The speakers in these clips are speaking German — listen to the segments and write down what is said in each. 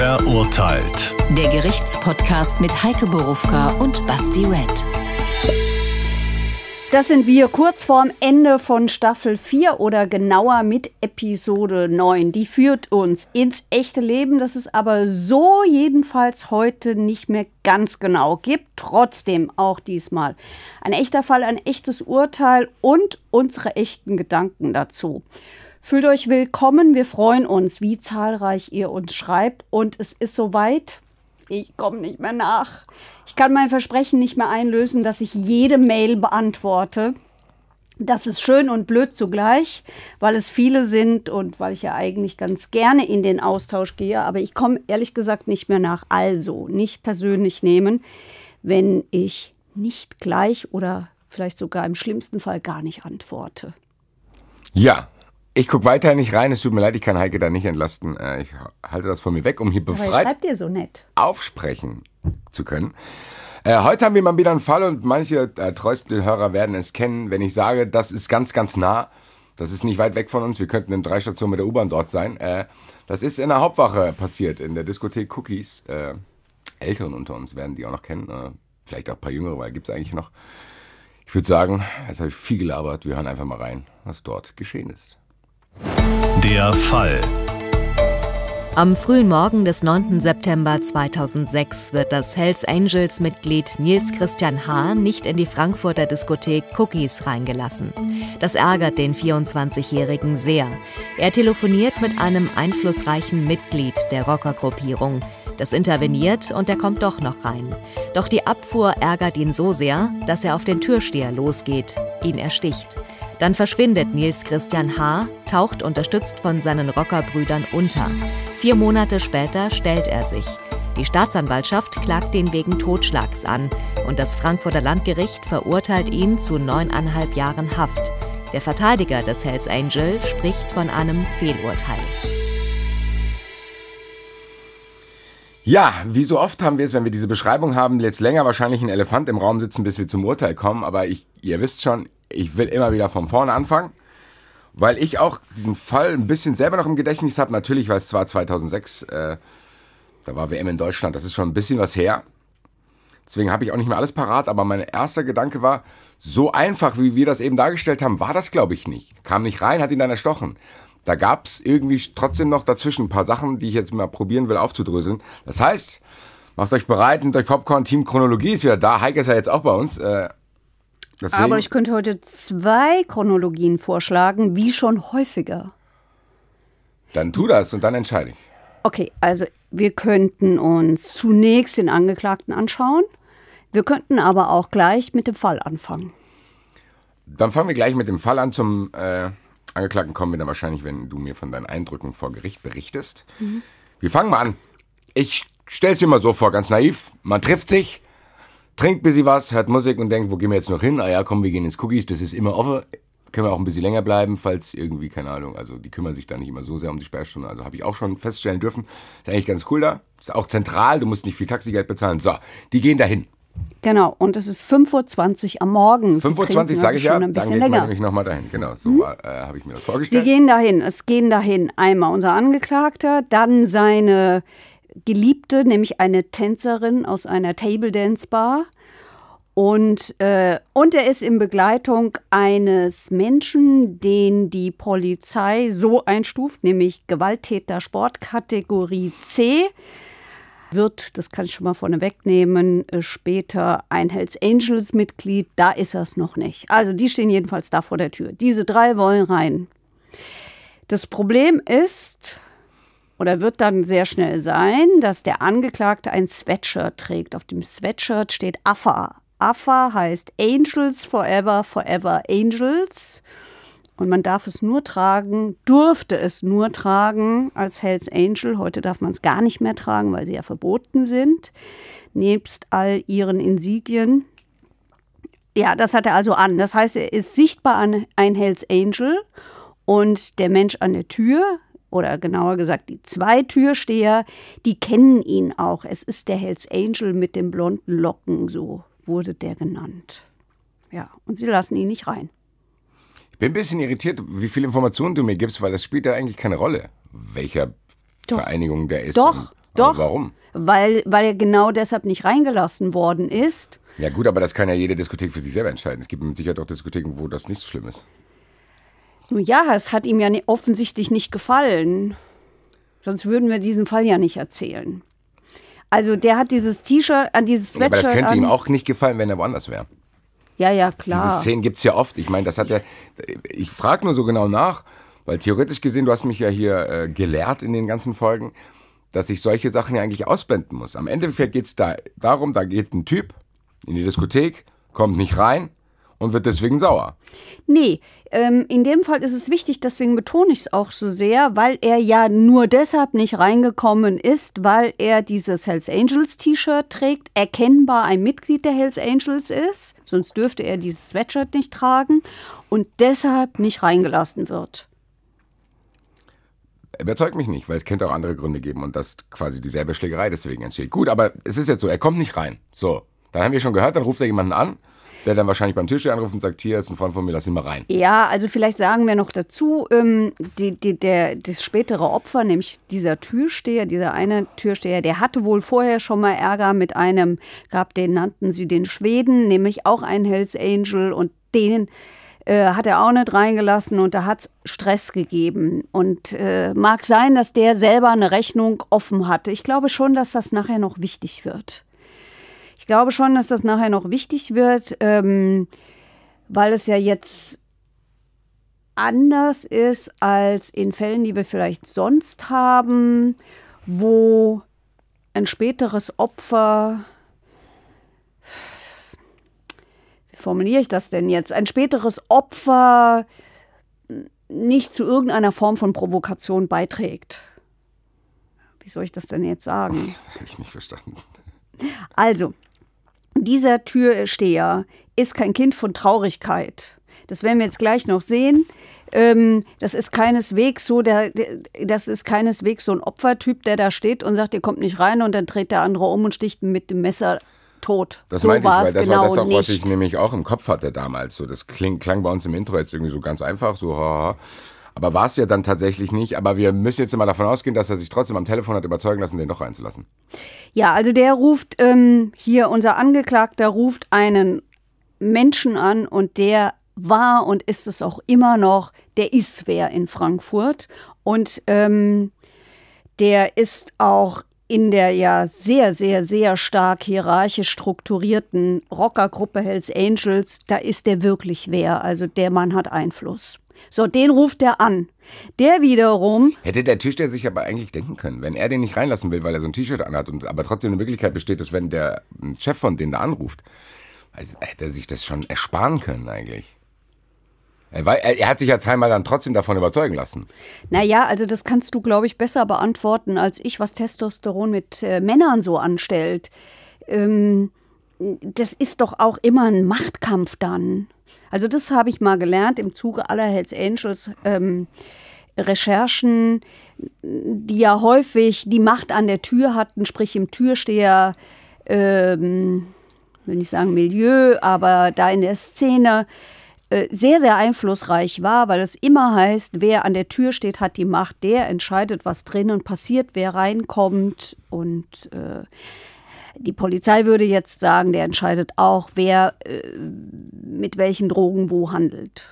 Verurteilt. Der Gerichtspodcast mit Heike Borufka und Basti Red. Das sind wir kurz vorm Ende von Staffel 4 oder genauer mit Episode 9. Die führt uns ins echte Leben, das es aber so jedenfalls heute nicht mehr ganz genau gibt. Trotzdem auch diesmal ein echter Fall, ein echtes Urteil und unsere echten Gedanken dazu. Fühlt euch willkommen, wir freuen uns, wie zahlreich ihr uns schreibt. Und es ist soweit, ich komme nicht mehr nach. Ich kann mein Versprechen nicht mehr einlösen, dass ich jede Mail beantworte. Das ist schön und blöd zugleich, weil es viele sind und weil ich ja eigentlich ganz gerne in den Austausch gehe, aber ich komme ehrlich gesagt nicht mehr nach. Also nicht persönlich nehmen, wenn ich nicht gleich oder vielleicht sogar im schlimmsten Fall gar nicht antworte. Ja, ich gucke weiterhin nicht rein, es tut mir leid, ich kann Heike da nicht entlasten. Äh, ich halte das von mir weg, um hier befreit ihr so nett. aufsprechen zu können. Äh, heute haben wir mal wieder einen Fall und manche äh, treuesten Hörer werden es kennen, wenn ich sage, das ist ganz, ganz nah. Das ist nicht weit weg von uns. Wir könnten in drei Stationen mit der U-Bahn dort sein. Äh, das ist in der Hauptwache passiert, in der Diskothek Cookies. Äh, Älteren unter uns werden die auch noch kennen. Äh, vielleicht auch ein paar Jüngere, weil gibt es eigentlich noch. Ich würde sagen, jetzt habe ich viel gelabert. Wir hören einfach mal rein, was dort geschehen ist. Der Fall. Am frühen Morgen des 9. September 2006 wird das Hells Angels-Mitglied Nils Christian Hahn nicht in die Frankfurter Diskothek Cookies reingelassen. Das ärgert den 24-Jährigen sehr. Er telefoniert mit einem einflussreichen Mitglied der Rockergruppierung. Das interveniert und er kommt doch noch rein. Doch die Abfuhr ärgert ihn so sehr, dass er auf den Türsteher losgeht, ihn ersticht. Dann verschwindet Nils Christian H., taucht unterstützt von seinen Rockerbrüdern unter. Vier Monate später stellt er sich. Die Staatsanwaltschaft klagt ihn wegen Totschlags an und das Frankfurter Landgericht verurteilt ihn zu neuneinhalb Jahren Haft. Der Verteidiger des Hells Angel spricht von einem Fehlurteil. Ja, wie so oft haben wir es, wenn wir diese Beschreibung haben, jetzt länger wahrscheinlich ein Elefant im Raum sitzen, bis wir zum Urteil kommen. Aber ich, ihr wisst schon, ich will immer wieder von vorne anfangen, weil ich auch diesen Fall ein bisschen selber noch im Gedächtnis habe. Natürlich, weil es zwar 2006, äh, da war WM in Deutschland, das ist schon ein bisschen was her. Deswegen habe ich auch nicht mehr alles parat, aber mein erster Gedanke war, so einfach, wie wir das eben dargestellt haben, war das, glaube ich, nicht. Kam nicht rein, hat ihn dann erstochen. Da gab es irgendwie trotzdem noch dazwischen ein paar Sachen, die ich jetzt mal probieren will aufzudröseln. Das heißt, macht euch bereit, nehmt euch Popcorn, Team Chronologie ist wieder da. Heike ist ja jetzt auch bei uns. Äh, Deswegen. Aber ich könnte heute zwei Chronologien vorschlagen, wie schon häufiger. Dann tu das und dann entscheide ich. Okay, also wir könnten uns zunächst den Angeklagten anschauen. Wir könnten aber auch gleich mit dem Fall anfangen. Dann fangen wir gleich mit dem Fall an. Zum äh, Angeklagten kommen wir dann wahrscheinlich, wenn du mir von deinen Eindrücken vor Gericht berichtest. Mhm. Wir fangen mal an. Ich stelle es mir mal so vor, ganz naiv. Man trifft sich, trinkt ein bisschen was, hört Musik und denkt, wo gehen wir jetzt noch hin? Ah ja, komm, wir gehen ins Cookies, das ist immer offen. Können wir auch ein bisschen länger bleiben, falls irgendwie, keine Ahnung, also die kümmern sich da nicht immer so sehr um die Sperrstunde. Also habe ich auch schon feststellen dürfen. Ist eigentlich ganz cool da. Ist auch zentral, du musst nicht viel Taxigeld bezahlen. So, die gehen dahin. Genau, und es ist 5.20 Uhr am Morgen. 5.20 Uhr, sage also ich ja. Ein dann geht länger. man nämlich nochmal dahin. Genau, so hm? äh, habe ich mir das vorgestellt. Sie gehen dahin, es gehen dahin einmal unser Angeklagter, dann seine Geliebte, nämlich eine Tänzerin aus einer Table Dance Bar. Und, äh, und er ist in Begleitung eines Menschen, den die Polizei so einstuft, nämlich Gewalttäter Sport Kategorie C. Wird, das kann ich schon mal vorne wegnehmen, äh, später ein Hells Angels Mitglied. Da ist er es noch nicht. Also die stehen jedenfalls da vor der Tür. Diese drei wollen rein. Das Problem ist, oder wird dann sehr schnell sein, dass der Angeklagte ein Sweatshirt trägt. Auf dem Sweatshirt steht AFA. AFA heißt Angels Forever, Forever Angels. Und man darf es nur tragen, durfte es nur tragen als Hells Angel. Heute darf man es gar nicht mehr tragen, weil sie ja verboten sind, nebst all ihren Insignien. Ja, das hat er also an. Das heißt, er ist sichtbar ein Hells Angel und der Mensch an der Tür oder genauer gesagt die zwei Türsteher, die kennen ihn auch. Es ist der Hells Angel mit den blonden Locken, so wurde der genannt. Ja, und sie lassen ihn nicht rein. Ich bin ein bisschen irritiert, wie viele Informationen du mir gibst, weil das spielt ja eigentlich keine Rolle, welcher doch, Vereinigung der ist. Doch, und, doch. Warum? Weil, weil er genau deshalb nicht reingelassen worden ist. Ja gut, aber das kann ja jede Diskothek für sich selber entscheiden. Es gibt mit Sicherheit auch Diskotheken, wo das nicht so schlimm ist. Nun ja, es hat ihm ja offensichtlich nicht gefallen. Sonst würden wir diesen Fall ja nicht erzählen. Also der hat dieses T-Shirt an äh, dieses Sweatshirt. Aber das könnte an. ihm auch nicht gefallen, wenn er woanders wäre. Ja, ja, klar. Diese Szenen gibt es ja oft. Ich meine, das hat ja. Ich frage nur so genau nach, weil theoretisch gesehen, du hast mich ja hier äh, gelehrt in den ganzen Folgen, dass ich solche Sachen ja eigentlich ausblenden muss. Am Ende geht es da darum, da geht ein Typ in die Diskothek, kommt nicht rein, und wird deswegen sauer. Nee, ähm, in dem Fall ist es wichtig, deswegen betone ich es auch so sehr, weil er ja nur deshalb nicht reingekommen ist, weil er dieses Hells Angels T-Shirt trägt, erkennbar ein Mitglied der Hells Angels ist, sonst dürfte er dieses Sweatshirt nicht tragen und deshalb nicht reingelassen wird überzeugt mich nicht, weil es könnte auch andere Gründe geben und dass quasi dieselbe Schlägerei deswegen entsteht. Gut, aber es ist jetzt so, er kommt nicht rein. So, dann haben wir schon gehört, dann ruft er jemanden an der dann wahrscheinlich beim Tisch anruft und sagt, hier ist ein Freund von mir, lass ihn mal rein. Ja, also vielleicht sagen wir noch dazu, ähm, die, die, der, das spätere Opfer, nämlich dieser Türsteher, dieser eine Türsteher, der hatte wohl vorher schon mal Ärger mit einem, gab den nannten sie den Schweden, nämlich auch einen Hells Angel und den äh, hat er auch nicht reingelassen und da hat es Stress gegeben. Und äh, mag sein, dass der selber eine Rechnung offen hatte. Ich glaube schon, dass das nachher noch wichtig wird glaube schon, dass das nachher noch wichtig wird, ähm, weil es ja jetzt anders ist als in Fällen, die wir vielleicht sonst haben, wo ein späteres Opfer wie formuliere ich das denn jetzt? Ein späteres Opfer nicht zu irgendeiner Form von Provokation beiträgt. Wie soll ich das denn jetzt sagen? Das habe ich nicht verstanden. Also, dieser Türsteher ist kein Kind von Traurigkeit. Das werden wir jetzt gleich noch sehen. Ähm, das ist keineswegs so der, das ist keineswegs so ein Opfertyp, der da steht und sagt, ihr kommt nicht rein und dann dreht der andere um und sticht mit dem Messer tot. Das so meinte ich, weil das genau war das auch, nicht. was ich nämlich auch im Kopf hatte damals. So, das kling, klang bei uns im Intro jetzt irgendwie so ganz einfach, so haha. Aber war es ja dann tatsächlich nicht. Aber wir müssen jetzt mal davon ausgehen, dass er sich trotzdem am Telefon hat überzeugen lassen, den doch reinzulassen. Ja, also der ruft ähm, hier, unser Angeklagter ruft einen Menschen an und der war und ist es auch immer noch, der ist wer in Frankfurt. Und ähm, der ist auch in der ja sehr, sehr, sehr stark hierarchisch strukturierten Rockergruppe Hells Angels, da ist der wirklich wer. Also der Mann hat Einfluss. So, den ruft er an. Der wiederum. Hätte der Türsteher sich aber eigentlich denken können, wenn er den nicht reinlassen will, weil er so ein T-Shirt anhat und aber trotzdem eine Möglichkeit besteht, dass wenn der hm, Chef von denen da anruft, also hätte er sich das schon ersparen können eigentlich. Er, hat sich ja Timer dann trotzdem davon überzeugen lassen. Naja, also das kannst du, glaube ich, besser beantworten als ich, was Testosteron mit äh, Männern so anstellt. Ähm, das ist doch auch immer ein Machtkampf dann. Also das habe ich mal gelernt im Zuge aller Hells Angels. Ähm, Recherchen, die ja häufig die Macht an der Tür hatten, sprich im Türsteher, ähm, will nicht sagen Milieu, aber da in der Szene äh, sehr, sehr einflussreich war, weil es immer heißt, wer an der Tür steht, hat die Macht, der entscheidet, was drinnen passiert, wer reinkommt und äh, die Polizei würde jetzt sagen, der entscheidet auch, wer äh, mit welchen Drogen wo handelt.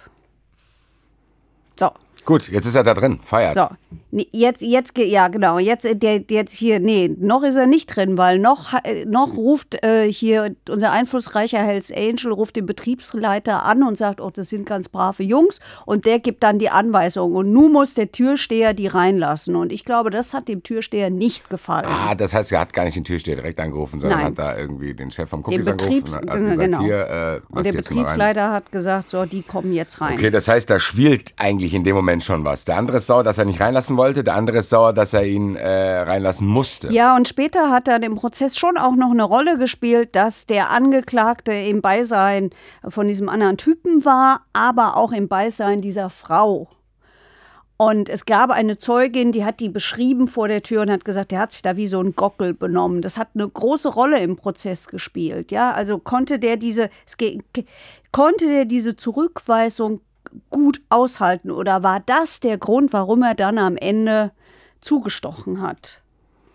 So, Gut, jetzt ist er da drin, feiert. So, jetzt, jetzt, ja genau, jetzt, äh, der, jetzt hier, nee, noch ist er nicht drin, weil noch, äh, noch ruft äh, hier unser einflussreicher Hells Angel, ruft den Betriebsleiter an und sagt, oh, das sind ganz brave Jungs und der gibt dann die Anweisung und nun muss der Türsteher die reinlassen und ich glaube, das hat dem Türsteher nicht gefallen. Ah, das heißt, er hat gar nicht den Türsteher direkt angerufen, sondern Nein. hat da irgendwie den Chef vom Cookies Betriebs angerufen. Äh, gesagt, genau. hier, äh, und der Betriebsleiter hat gesagt, so, die kommen jetzt rein. Okay, das heißt, da schwielt eigentlich in dem Moment Moment schon was. Der andere ist sauer, dass er nicht reinlassen wollte, der andere ist sauer, dass er ihn äh, reinlassen musste. Ja, und später hat er im Prozess schon auch noch eine Rolle gespielt, dass der Angeklagte im Beisein von diesem anderen Typen war, aber auch im Beisein dieser Frau. Und es gab eine Zeugin, die hat die beschrieben vor der Tür und hat gesagt, der hat sich da wie so ein Gockel benommen. Das hat eine große Rolle im Prozess gespielt. Ja, also konnte der diese, konnte der diese Zurückweisung gut aushalten? Oder war das der Grund, warum er dann am Ende zugestochen hat?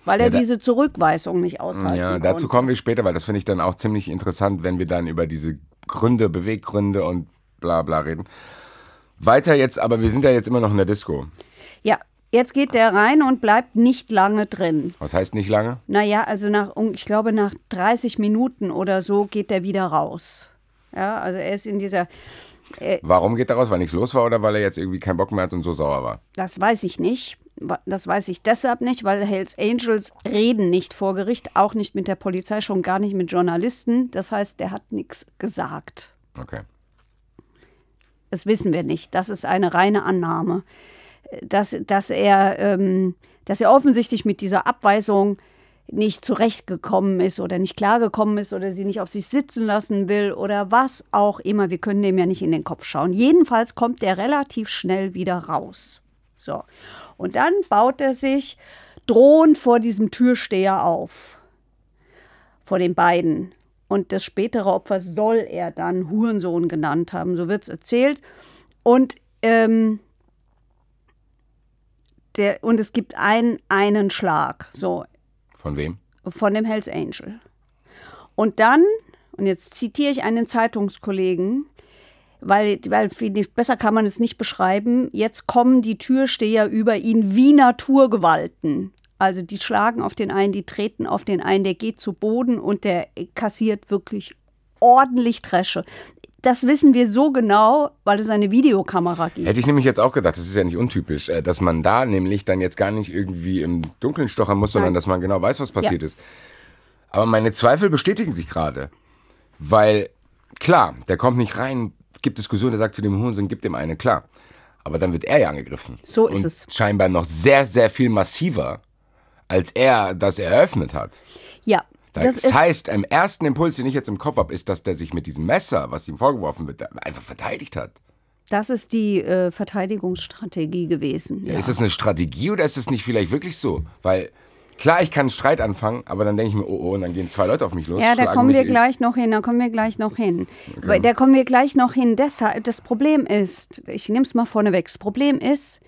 Weil er ja, diese Zurückweisung nicht aushalten Ja, konnte. dazu kommen wir später, weil das finde ich dann auch ziemlich interessant, wenn wir dann über diese Gründe, Beweggründe und bla bla reden. Weiter jetzt, aber wir sind ja jetzt immer noch in der Disco. Ja, jetzt geht der rein und bleibt nicht lange drin. Was heißt nicht lange? Naja, also nach, ich glaube, nach 30 Minuten oder so geht der wieder raus. Ja, also er ist in dieser äh, Warum geht er raus? Weil nichts los war oder weil er jetzt irgendwie keinen Bock mehr hat und so sauer war? Das weiß ich nicht. Das weiß ich deshalb nicht, weil Hells Angels reden nicht vor Gericht, auch nicht mit der Polizei, schon gar nicht mit Journalisten. Das heißt, der hat nichts gesagt. Okay. Das wissen wir nicht. Das ist eine reine Annahme. Dass, dass, er, ähm, dass er offensichtlich mit dieser Abweisung nicht zurechtgekommen ist oder nicht klargekommen ist oder sie nicht auf sich sitzen lassen will oder was auch immer. Wir können dem ja nicht in den Kopf schauen. Jedenfalls kommt der relativ schnell wieder raus. So. Und dann baut er sich drohend vor diesem Türsteher auf. Vor den beiden. Und das spätere Opfer soll er dann Hurensohn genannt haben. So wird es erzählt. Und ähm, der, und es gibt einen, einen Schlag. So, von wem? Von dem Hells Angel. Und dann, und jetzt zitiere ich einen Zeitungskollegen, weil, weil besser kann man es nicht beschreiben, jetzt kommen die Türsteher über ihn wie Naturgewalten. Also die schlagen auf den einen, die treten auf den einen, der geht zu Boden und der kassiert wirklich ordentlich Tresche das wissen wir so genau, weil es eine Videokamera gibt. Hätte ich nämlich jetzt auch gedacht, das ist ja nicht untypisch, äh, dass man da nämlich dann jetzt gar nicht irgendwie im Dunkeln stochern muss, Nein. sondern dass man genau weiß, was passiert ja. ist. Aber meine Zweifel bestätigen sich gerade. Weil, klar, der kommt nicht rein, gibt Diskussionen, der sagt zu dem Hurensohn, gibt dem eine, klar. Aber dann wird er ja angegriffen. So ist Und es. Scheinbar noch sehr, sehr viel massiver, als er das eröffnet hat. Ja, das, das heißt, im ersten Impuls, den ich jetzt im Kopf habe, ist, dass der sich mit diesem Messer, was ihm vorgeworfen wird, einfach verteidigt hat. Das ist die äh, Verteidigungsstrategie gewesen. Ja, ja. Ist das eine Strategie oder ist das nicht vielleicht wirklich so? Weil klar, ich kann einen Streit anfangen, aber dann denke ich mir, oh, oh, und dann gehen zwei Leute auf mich los. Ja, da kommen wir eh. gleich noch hin, da kommen wir gleich noch hin. Okay. Da kommen wir gleich noch hin. Deshalb, das Problem ist, ich nehme es mal vorneweg, das Problem ist,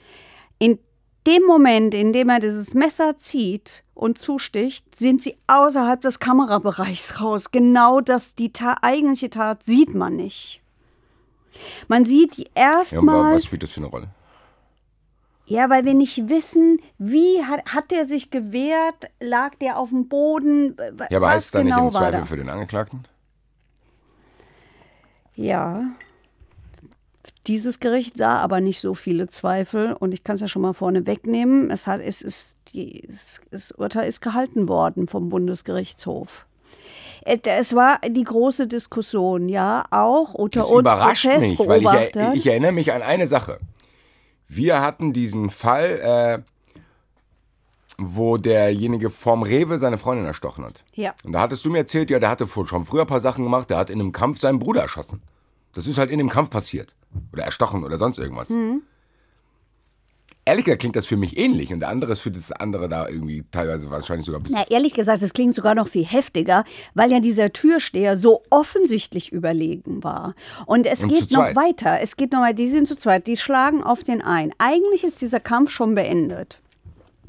in dem Moment, in dem er dieses Messer zieht und zusticht, sind sie außerhalb des Kamerabereichs raus. Genau das, die ta eigentliche Tat sieht man nicht. Man sieht die erstmal. Ja, was spielt das für eine Rolle? Ja, weil wir nicht wissen, wie hat, hat der sich gewehrt, lag der auf dem Boden. Ja, aber heißt das da genau nicht im Zweifel da? für den Angeklagten? Ja. Dieses Gericht sah aber nicht so viele Zweifel und ich kann es ja schon mal vorne wegnehmen. Es hat, es ist, die, es, das Urteil ist gehalten worden vom Bundesgerichtshof. Äh, es war die große Diskussion, ja, auch unter das uns überrascht mich, weil ich, er, ich, erinnere mich an eine Sache. Wir hatten diesen Fall, äh, wo derjenige vom Rewe seine Freundin erstochen hat. Ja. Und da hattest du mir erzählt, ja, der hatte schon früher ein paar Sachen gemacht, der hat in einem Kampf seinen Bruder erschossen. Das ist halt in dem Kampf passiert. Oder erstochen oder sonst irgendwas. Mhm. Ehrlich gesagt klingt das für mich ähnlich und der andere ist für das andere da irgendwie teilweise wahrscheinlich sogar ein bisschen. Na, ehrlich gesagt, das klingt sogar noch viel heftiger, weil ja dieser Türsteher so offensichtlich überlegen war. Und es und geht noch weiter. Es geht noch weiter. die sind zu zweit, die schlagen auf den ein. Eigentlich ist dieser Kampf schon beendet.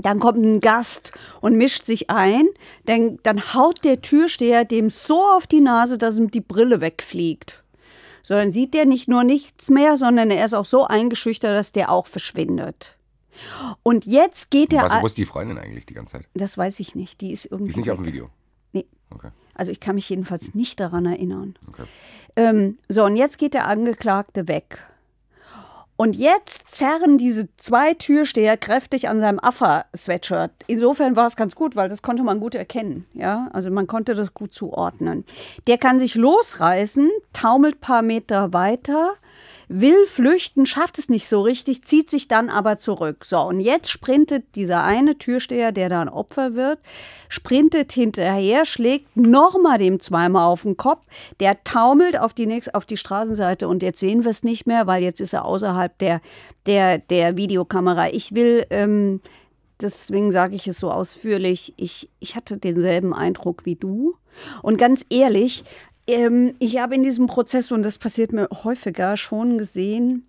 Dann kommt ein Gast und mischt sich ein. Dann, dann haut der Türsteher dem so auf die Nase, dass ihm die Brille wegfliegt sondern sieht der nicht nur nichts mehr, sondern er ist auch so eingeschüchtert, dass der auch verschwindet. Und jetzt geht er. Was, wo ist die Freundin eigentlich die ganze Zeit? Das weiß ich nicht. Die ist irgendwie. Die ist nicht weg. auf dem Video. Nee. Okay. Also ich kann mich jedenfalls nicht daran erinnern. Okay. Ähm, so, und jetzt geht der Angeklagte weg. Und jetzt zerren diese zwei Türsteher kräftig an seinem Affa-Sweatshirt. Insofern war es ganz gut, weil das konnte man gut erkennen. Ja? Also man konnte das gut zuordnen. Der kann sich losreißen, taumelt ein paar Meter weiter will flüchten, schafft es nicht so richtig, zieht sich dann aber zurück. So, und jetzt sprintet dieser eine Türsteher, der dann Opfer wird, sprintet hinterher, schlägt nochmal dem zweimal auf den Kopf, der taumelt auf die, nächste, auf die Straßenseite und jetzt sehen wir es nicht mehr, weil jetzt ist er außerhalb der, der, der Videokamera. Ich will. Ähm, deswegen sage ich es so ausführlich. Ich, ich hatte denselben Eindruck wie du. Und ganz ehrlich, ähm, ich habe in diesem Prozess, und das passiert mir häufiger, schon gesehen,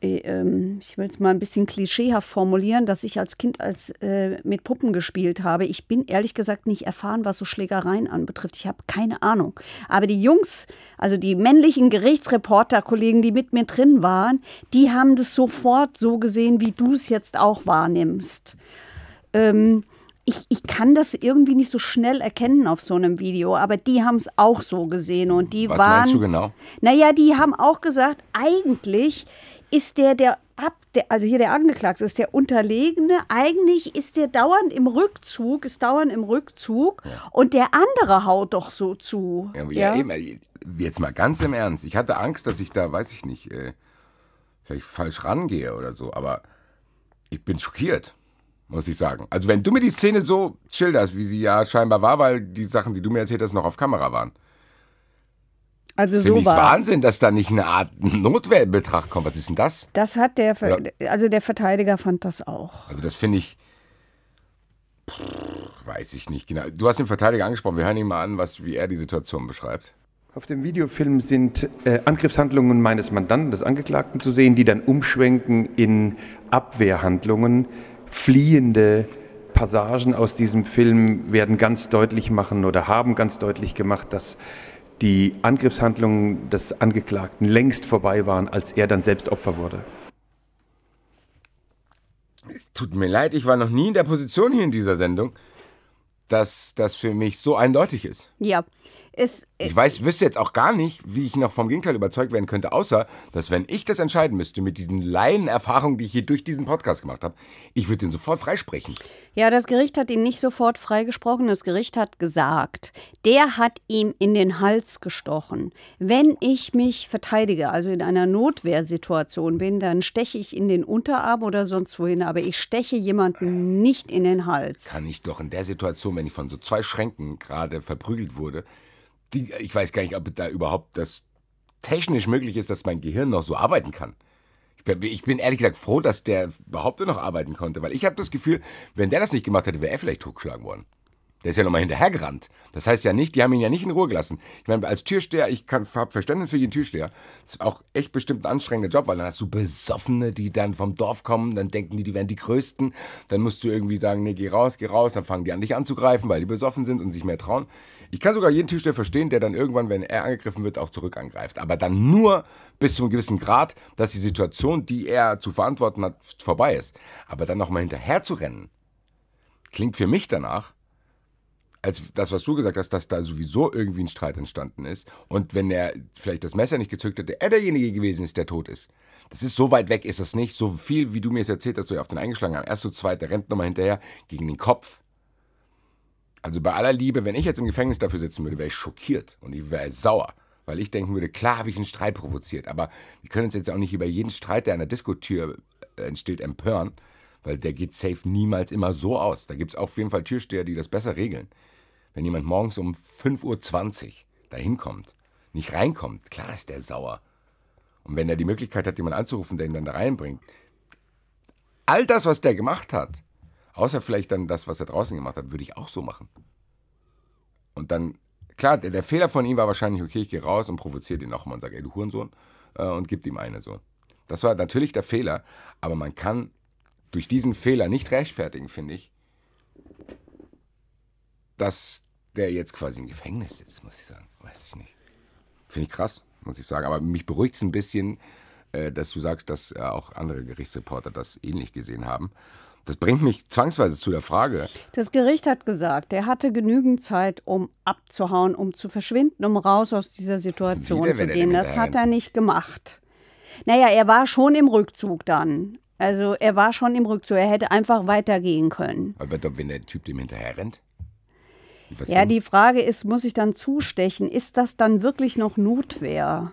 äh, ähm, ich will es mal ein bisschen klischeehaft formulieren, dass ich als Kind als äh, mit Puppen gespielt habe. Ich bin ehrlich gesagt nicht erfahren, was so Schlägereien anbetrifft. Ich habe keine Ahnung. Aber die Jungs, also die männlichen Gerichtsreporterkollegen, die mit mir drin waren, die haben das sofort so gesehen, wie du es jetzt auch wahrnimmst. Ähm, ich, ich kann das irgendwie nicht so schnell erkennen auf so einem Video, aber die haben es auch so gesehen und die Was waren. Was meinst du genau? Naja, die haben auch gesagt, eigentlich ist der, der ab, der, also hier der Angeklagte ist der Unterlegene, eigentlich ist der dauernd im Rückzug, ist dauernd im Rückzug ja. und der andere haut doch so zu. Ja, ja, eben, äh, jetzt mal ganz im Ernst. Ich hatte Angst, dass ich da, weiß ich nicht, äh, vielleicht falsch rangehe oder so, aber ich bin schockiert muss ich sagen. Also wenn du mir die Szene so schilderst, wie sie ja scheinbar war, weil die Sachen, die du mir erzählt hast, noch auf Kamera waren. Also Finde so ich Wahnsinn, dass da nicht eine Art Notwehrbetrag kommt. Was ist denn das? Das hat der, Ver Oder? also der Verteidiger fand das auch. Also das finde ich, pff, weiß ich nicht genau. Du hast den Verteidiger angesprochen. Wir hören ihn mal an, was, wie er die Situation beschreibt. Auf dem Videofilm sind äh, Angriffshandlungen meines Mandanten, des Angeklagten, zu sehen, die dann umschwenken in Abwehrhandlungen fliehende Passagen aus diesem Film werden ganz deutlich machen oder haben ganz deutlich gemacht, dass die Angriffshandlungen des Angeklagten längst vorbei waren, als er dann selbst Opfer wurde. Es tut mir leid, ich war noch nie in der Position hier in dieser Sendung, dass das für mich so eindeutig ist. Ja, ist, ich äh, weiß, wüsste jetzt auch gar nicht, wie ich noch vom Gegenteil überzeugt werden könnte, außer, dass wenn ich das entscheiden müsste mit diesen Laienerfahrungen, die ich hier durch diesen Podcast gemacht habe, ich würde den sofort freisprechen. Ja, das Gericht hat ihn nicht sofort freigesprochen. Das Gericht hat gesagt, der hat ihm in den Hals gestochen. Wenn ich mich verteidige, also in einer Notwehrsituation bin, dann steche ich in den Unterarm oder sonst wohin, aber ich steche jemanden nicht in den Hals. Kann ich doch in der Situation, wenn ich von so zwei Schränken gerade verprügelt wurde, die, ich weiß gar nicht, ob da überhaupt das technisch möglich ist, dass mein Gehirn noch so arbeiten kann. Ich bin ehrlich gesagt froh, dass der überhaupt noch arbeiten konnte, weil ich habe das Gefühl, wenn der das nicht gemacht hätte, wäre er vielleicht totgeschlagen worden. Der ist ja nochmal hinterhergerannt. Das heißt ja nicht, die haben ihn ja nicht in Ruhe gelassen. Ich meine, als Türsteher, ich habe Verständnis für jeden Türsteher. Das ist auch echt bestimmt ein anstrengender Job, weil dann hast du Besoffene, die dann vom Dorf kommen, dann denken die, die wären die Größten. Dann musst du irgendwie sagen, nee, geh raus, geh raus. Dann fangen die an, dich anzugreifen, weil die besoffen sind und sich mehr trauen. Ich kann sogar jeden Türsteher verstehen, der dann irgendwann, wenn er angegriffen wird, auch zurück angreift. Aber dann nur bis zu einem gewissen Grad, dass die Situation, die er zu verantworten hat, vorbei ist. Aber dann nochmal hinterher zu rennen, klingt für mich danach, als das, was du gesagt hast, dass da sowieso irgendwie ein Streit entstanden ist. Und wenn er vielleicht das Messer nicht gezückt hätte, er derjenige gewesen ist, der tot ist. Das ist so weit weg, ist das nicht. So viel, wie du mir es erzählt hast, so auf den eingeschlagen haben. Erst so zweit, der rennt nochmal hinterher gegen den Kopf. Also bei aller Liebe, wenn ich jetzt im Gefängnis dafür sitzen würde, wäre ich schockiert und ich wäre sauer. Weil ich denken würde, klar habe ich einen Streit provoziert, aber wir können uns jetzt auch nicht über jeden Streit, der an der Diskotür äh, entsteht, empören, weil der geht safe niemals immer so aus. Da gibt es auf jeden Fall Türsteher, die das besser regeln. Wenn jemand morgens um 5.20 Uhr da hinkommt, nicht reinkommt, klar ist der sauer. Und wenn er die Möglichkeit hat, jemanden anzurufen, der ihn dann da reinbringt, all das, was der gemacht hat, Außer vielleicht dann das, was er draußen gemacht hat, würde ich auch so machen. Und dann, klar, der, der Fehler von ihm war wahrscheinlich, okay, ich gehe raus und provoziere den nochmal und sage, ey, du Hurensohn, äh, und gib ihm eine so. Das war natürlich der Fehler, aber man kann durch diesen Fehler nicht rechtfertigen, finde ich, dass der jetzt quasi im Gefängnis sitzt, muss ich sagen. Weiß ich nicht. Finde ich krass, muss ich sagen. Aber mich beruhigt es ein bisschen, äh, dass du sagst, dass äh, auch andere Gerichtsreporter das ähnlich gesehen haben. Das bringt mich zwangsweise zu der Frage. Das Gericht hat gesagt, er hatte genügend Zeit, um abzuhauen, um zu verschwinden, um raus aus dieser Situation zu gehen. Das hat er nicht gemacht. Naja, er war schon im Rückzug dann. Also er war schon im Rückzug. Er hätte einfach weitergehen können. Aber doch, wenn der Typ dem hinterher rennt? Was ja, denn? die Frage ist, muss ich dann zustechen? Ist das dann wirklich noch Notwehr?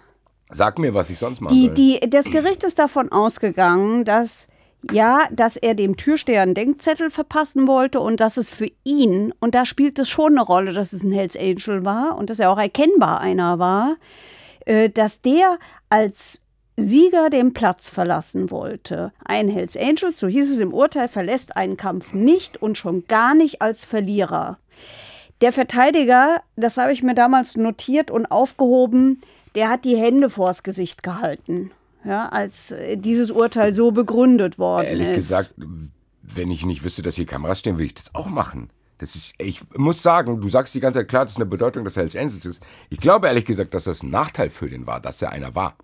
Sag mir, was ich sonst mache. Die, die, das Gericht ist davon ausgegangen, dass ja, dass er dem Türsteher einen Denkzettel verpassen wollte und dass es für ihn, und da spielt es schon eine Rolle, dass es ein Hells Angel war und dass er auch erkennbar einer war, äh, dass der als Sieger den Platz verlassen wollte. Ein Hells Angel, so hieß es im Urteil, verlässt einen Kampf nicht und schon gar nicht als Verlierer. Der Verteidiger, das habe ich mir damals notiert und aufgehoben, der hat die Hände vors Gesicht gehalten ja, als äh, dieses Urteil so begründet worden Ehrlich ist. Ehrlich gesagt, wenn ich nicht wüsste, dass hier Kameras stehen, würde ich das auch machen. Das ist, ich muss sagen, du sagst die ganze Zeit klar, das ist eine Bedeutung des Hells Angels ist. Ich glaube ehrlich gesagt, dass das ein Nachteil für den war, dass er einer war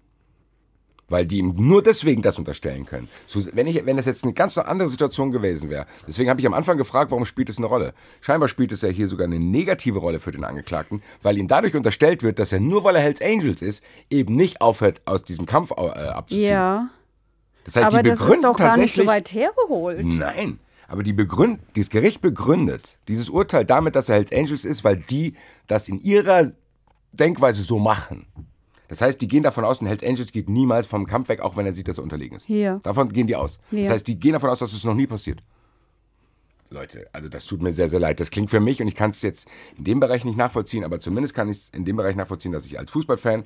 weil die ihm nur deswegen das unterstellen können. So, wenn, ich, wenn das jetzt eine ganz andere Situation gewesen wäre, deswegen habe ich am Anfang gefragt, warum spielt es eine Rolle? Scheinbar spielt es ja hier sogar eine negative Rolle für den Angeklagten, weil ihm dadurch unterstellt wird, dass er nur weil er Hells Angels ist, eben nicht aufhört, aus diesem Kampf äh, abzuziehen. Ja. Das heißt, aber die begründen das ist doch gar nicht so weit hergeholt. Nein. Aber die begründ, dieses Gericht begründet dieses Urteil damit, dass er Hells Angels ist, weil die das in ihrer Denkweise so machen. Das heißt, die gehen davon aus, und Hells Angels geht niemals vom Kampf weg, auch wenn er sieht, dass er unterlegen ist. Ja. Davon gehen die aus. Ja. Das heißt, die gehen davon aus, dass es das noch nie passiert. Leute, also das tut mir sehr, sehr leid. Das klingt für mich und ich kann es jetzt in dem Bereich nicht nachvollziehen, aber zumindest kann ich es in dem Bereich nachvollziehen, dass ich als Fußballfan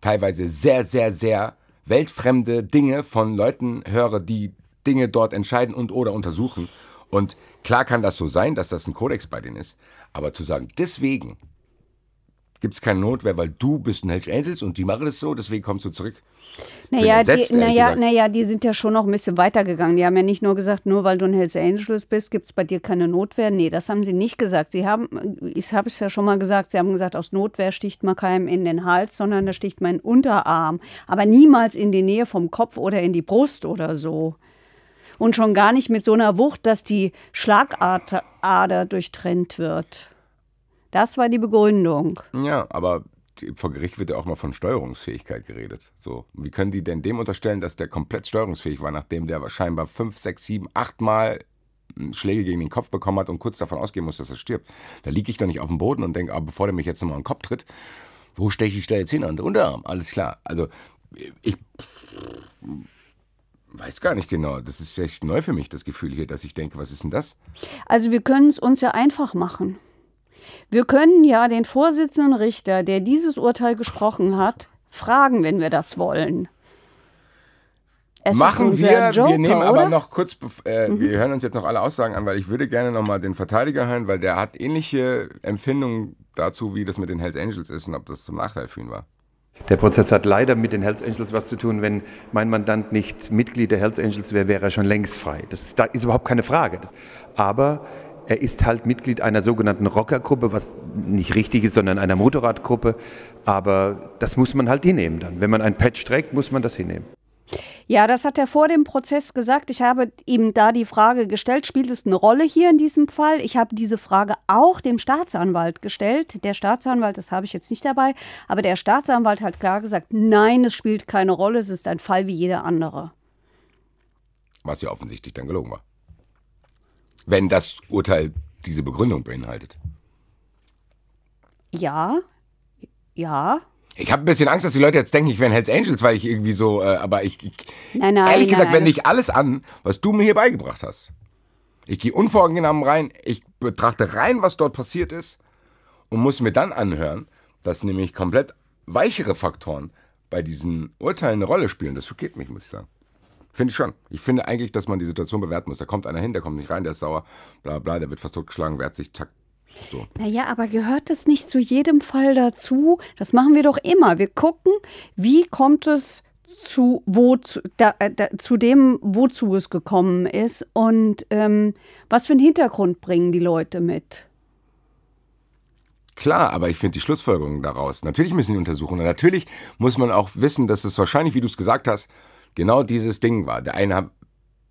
teilweise sehr, sehr, sehr weltfremde Dinge von Leuten höre, die Dinge dort entscheiden und oder untersuchen. Und klar kann das so sein, dass das ein Kodex bei denen ist, aber zu sagen, deswegen gibt es keine Notwehr, weil du bist ein Hells Angels und die machen das so, deswegen kommst du zurück. Naja, entsetzt, die, naja, naja, die sind ja schon noch ein bisschen weitergegangen. Die haben ja nicht nur gesagt, nur weil du ein Hells Angels bist, gibt es bei dir keine Notwehr. Nee, das haben sie nicht gesagt. Sie haben, ich habe es ja schon mal gesagt, sie haben gesagt, aus Notwehr sticht man keinem in den Hals, sondern da sticht man in den Unterarm. Aber niemals in die Nähe vom Kopf oder in die Brust oder so. Und schon gar nicht mit so einer Wucht, dass die Schlagader durchtrennt wird. Das war die Begründung. Ja, aber vor Gericht wird ja auch mal von Steuerungsfähigkeit geredet. So, wie können die denn dem unterstellen, dass der komplett steuerungsfähig war, nachdem der scheinbar fünf, sechs, sieben, acht Mal hm, Schläge gegen den Kopf bekommen hat und kurz davon ausgehen muss, dass er stirbt? Da liege ich doch nicht auf dem Boden und denke, ah, bevor der mich jetzt nochmal in den Kopf tritt, wo steche ich da jetzt hin? An den Unterarm, alles klar. Also, ich weiß gar nicht genau. Das ist echt neu für mich, das Gefühl hier, dass ich denke, was ist denn das? Also, wir können es uns ja einfach machen. Wir können ja den Vorsitzenden Richter, der dieses Urteil gesprochen hat, fragen, wenn wir das wollen. Es Machen wir. Joker, wir nehmen oder? noch kurz, äh, mhm. wir hören uns jetzt noch alle Aussagen an, weil ich würde gerne nochmal den Verteidiger hören, weil der hat ähnliche Empfindungen dazu, wie das mit den Hells Angels ist und ob das zum Nachteil für ihn war. Der Prozess hat leider mit den Hells Angels was zu tun. Wenn mein Mandant nicht Mitglied der Hells Angels wäre, wäre er schon längst frei. Das ist, da ist überhaupt keine Frage. Das, aber er ist halt Mitglied einer sogenannten Rockergruppe, was nicht richtig ist, sondern einer Motorradgruppe. Aber das muss man halt hinnehmen dann. Wenn man ein Patch trägt, muss man das hinnehmen. Ja, das hat er vor dem Prozess gesagt. Ich habe ihm da die Frage gestellt, spielt es eine Rolle hier in diesem Fall? Ich habe diese Frage auch dem Staatsanwalt gestellt. Der Staatsanwalt, das habe ich jetzt nicht dabei, aber der Staatsanwalt hat klar gesagt, nein, es spielt keine Rolle, es ist ein Fall wie jeder andere. Was ja offensichtlich dann gelogen war wenn das Urteil diese Begründung beinhaltet. Ja, ja. Ich habe ein bisschen Angst, dass die Leute jetzt denken, ich wäre ein Hells Angels, weil ich irgendwie so, äh, aber ich, ich nein, nein, ehrlich nein, gesagt, wende ich alles an, was du mir hier beigebracht hast. Ich gehe unvoreingenommen rein, ich betrachte rein, was dort passiert ist und muss mir dann anhören, dass nämlich komplett weichere Faktoren bei diesen Urteilen eine Rolle spielen. Das schockiert mich, muss ich sagen. Finde ich schon. Ich finde eigentlich, dass man die Situation bewerten muss. Da kommt einer hin, der kommt nicht rein, der ist sauer, bla bla, der wird fast totgeschlagen, wehrt sich, zack. So. Naja, aber gehört das nicht zu jedem Fall dazu? Das machen wir doch immer. Wir gucken, wie kommt es zu, wo, zu, da, äh, da, zu dem, wozu es gekommen ist und ähm, was für einen Hintergrund bringen die Leute mit. Klar, aber ich finde die Schlussfolgerungen daraus. Natürlich müssen die untersuchen. Und natürlich muss man auch wissen, dass es wahrscheinlich, wie du es gesagt hast, genau dieses Ding war. Der eine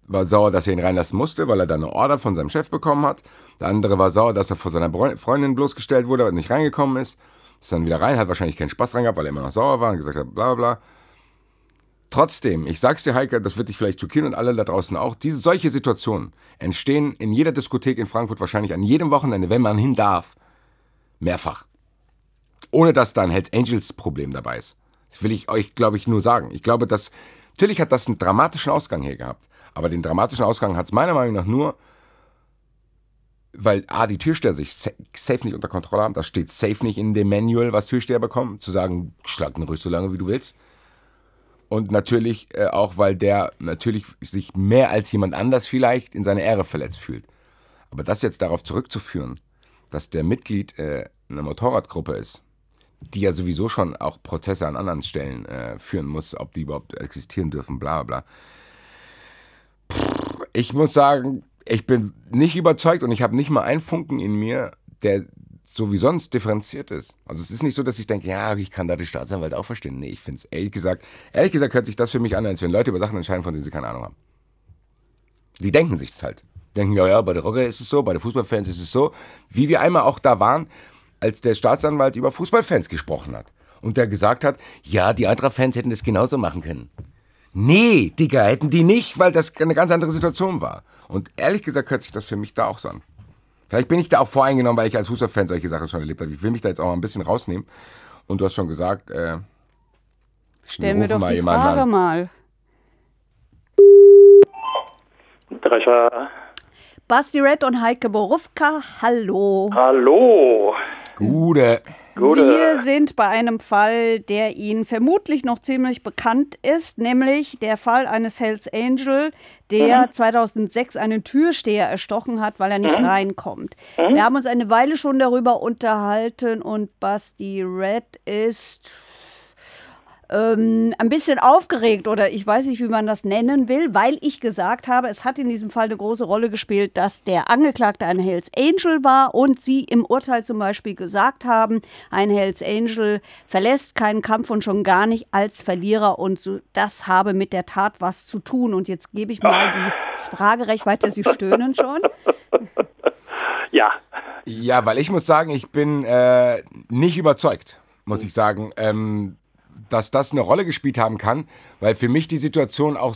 war sauer, dass er ihn reinlassen musste, weil er dann eine Order von seinem Chef bekommen hat. Der andere war sauer, dass er vor seiner Freundin bloßgestellt wurde und nicht reingekommen ist. Ist dann wieder rein, hat wahrscheinlich keinen Spaß dran gehabt, weil er immer noch sauer war und gesagt hat, bla bla bla. Trotzdem, ich sag's dir, Heike, das wird dich vielleicht schockieren und alle da draußen auch. Diese solche Situationen entstehen in jeder Diskothek in Frankfurt wahrscheinlich an jedem Wochenende, wenn man hin darf, mehrfach. Ohne dass da ein Hells Angels Problem dabei ist. Das will ich euch, glaube ich, nur sagen. Ich glaube, dass Natürlich hat das einen dramatischen Ausgang hier gehabt. Aber den dramatischen Ausgang hat es meiner Meinung nach nur, weil A, die Türsteher sich safe nicht unter Kontrolle haben. Das steht safe nicht in dem Manual, was Türsteher bekommen. Zu sagen, schlag den Rüst so lange, wie du willst. Und natürlich äh, auch, weil der natürlich sich mehr als jemand anders vielleicht in seine Ehre verletzt fühlt. Aber das jetzt darauf zurückzuführen, dass der Mitglied äh, einer Motorradgruppe ist, die ja sowieso schon auch Prozesse an anderen Stellen äh, führen muss, ob die überhaupt existieren dürfen, bla bla. Pff, ich muss sagen, ich bin nicht überzeugt und ich habe nicht mal einen Funken in mir, der so wie sonst differenziert ist. Also es ist nicht so, dass ich denke, ja, ich kann da die Staatsanwalt auch verstehen. Nee, ich finde es ehrlich gesagt, ehrlich gesagt hört sich das für mich an, als wenn Leute über Sachen entscheiden, von denen sie keine Ahnung haben. Die denken sich das halt denken, ja, ja, bei der Rocker ist es so, bei den Fußballfans ist es so. Wie wir einmal auch da waren, als der Staatsanwalt über Fußballfans gesprochen hat und der gesagt hat, ja, die Eintracht-Fans hätten das genauso machen können. Nee, Digga, hätten die nicht, weil das eine ganz andere Situation war. Und ehrlich gesagt hört sich das für mich da auch so an. Vielleicht bin ich da auch voreingenommen, weil ich als Fußballfan solche Sachen schon erlebt habe. Ich will mich da jetzt auch mal ein bisschen rausnehmen. Und du hast schon gesagt, äh, Stellen wir doch mal die Frage an. mal. Drescher. Basti Red und Heike Borufka, hallo. Hallo. Gute. Gute. Wir sind bei einem Fall, der Ihnen vermutlich noch ziemlich bekannt ist, nämlich der Fall eines Hells Angel, der mhm. 2006 einen Türsteher erstochen hat, weil er nicht mhm. reinkommt. Mhm. Wir haben uns eine Weile schon darüber unterhalten und Basti Red ist ähm, ein bisschen aufgeregt oder ich weiß nicht, wie man das nennen will, weil ich gesagt habe, es hat in diesem Fall eine große Rolle gespielt, dass der Angeklagte ein Hells Angel war und sie im Urteil zum Beispiel gesagt haben, ein Hells Angel verlässt keinen Kampf und schon gar nicht als Verlierer und so, das habe mit der Tat was zu tun. Und jetzt gebe ich mal das Fragerecht weiter. Sie stöhnen schon. Ja. Ja, weil ich muss sagen, ich bin äh, nicht überzeugt, muss ich sagen. Ähm, dass das eine Rolle gespielt haben kann, weil für mich die Situation auch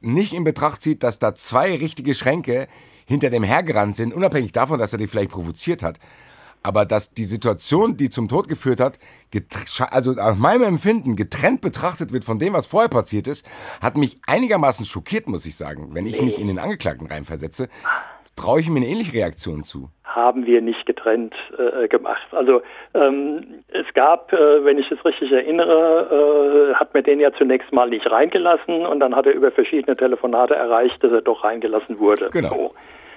nicht in Betracht zieht, dass da zwei richtige Schränke hinter dem hergerannt sind, unabhängig davon, dass er die vielleicht provoziert hat. Aber dass die Situation, die zum Tod geführt hat, also nach meinem Empfinden getrennt betrachtet wird von dem, was vorher passiert ist, hat mich einigermaßen schockiert, muss ich sagen, wenn ich mich in den Angeklagten reinversetze traue ich mir eine ähnliche Reaktion zu? haben wir nicht getrennt äh, äh, gemacht. Also ähm, es gab, äh, wenn ich es richtig erinnere, äh, hat mir den ja zunächst mal nicht reingelassen und dann hat er über verschiedene Telefonate erreicht, dass er doch reingelassen wurde. Genau. So.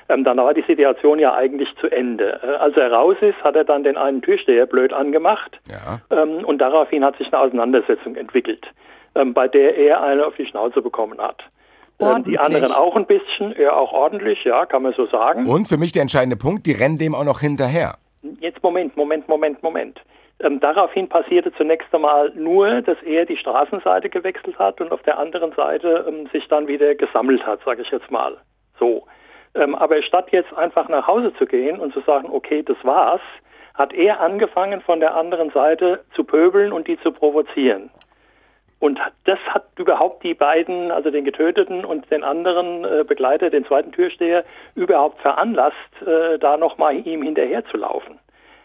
Ähm, dann war die Situation ja eigentlich zu Ende. Äh, als er raus ist, hat er dann den einen Türsteher blöd angemacht ja. ähm, und daraufhin hat sich eine Auseinandersetzung entwickelt, ähm, bei der er eine auf die Schnauze bekommen hat. Äh, ordentlich. Die anderen auch ein bisschen, er auch ordentlich, ja, kann man so sagen. Und für mich der entscheidende Punkt, die rennen dem auch noch hinterher. Jetzt Moment, Moment, Moment, Moment. Ähm, daraufhin passierte zunächst einmal nur, dass er die Straßenseite gewechselt hat und auf der anderen Seite ähm, sich dann wieder gesammelt hat, sage ich jetzt mal. So. Ähm, aber statt jetzt einfach nach Hause zu gehen und zu sagen, okay, das war's, hat er angefangen von der anderen Seite zu pöbeln und die zu provozieren. Und das hat überhaupt die beiden, also den Getöteten und den anderen äh, Begleiter, den zweiten Türsteher, überhaupt veranlasst, äh, da nochmal ihm hinterherzulaufen.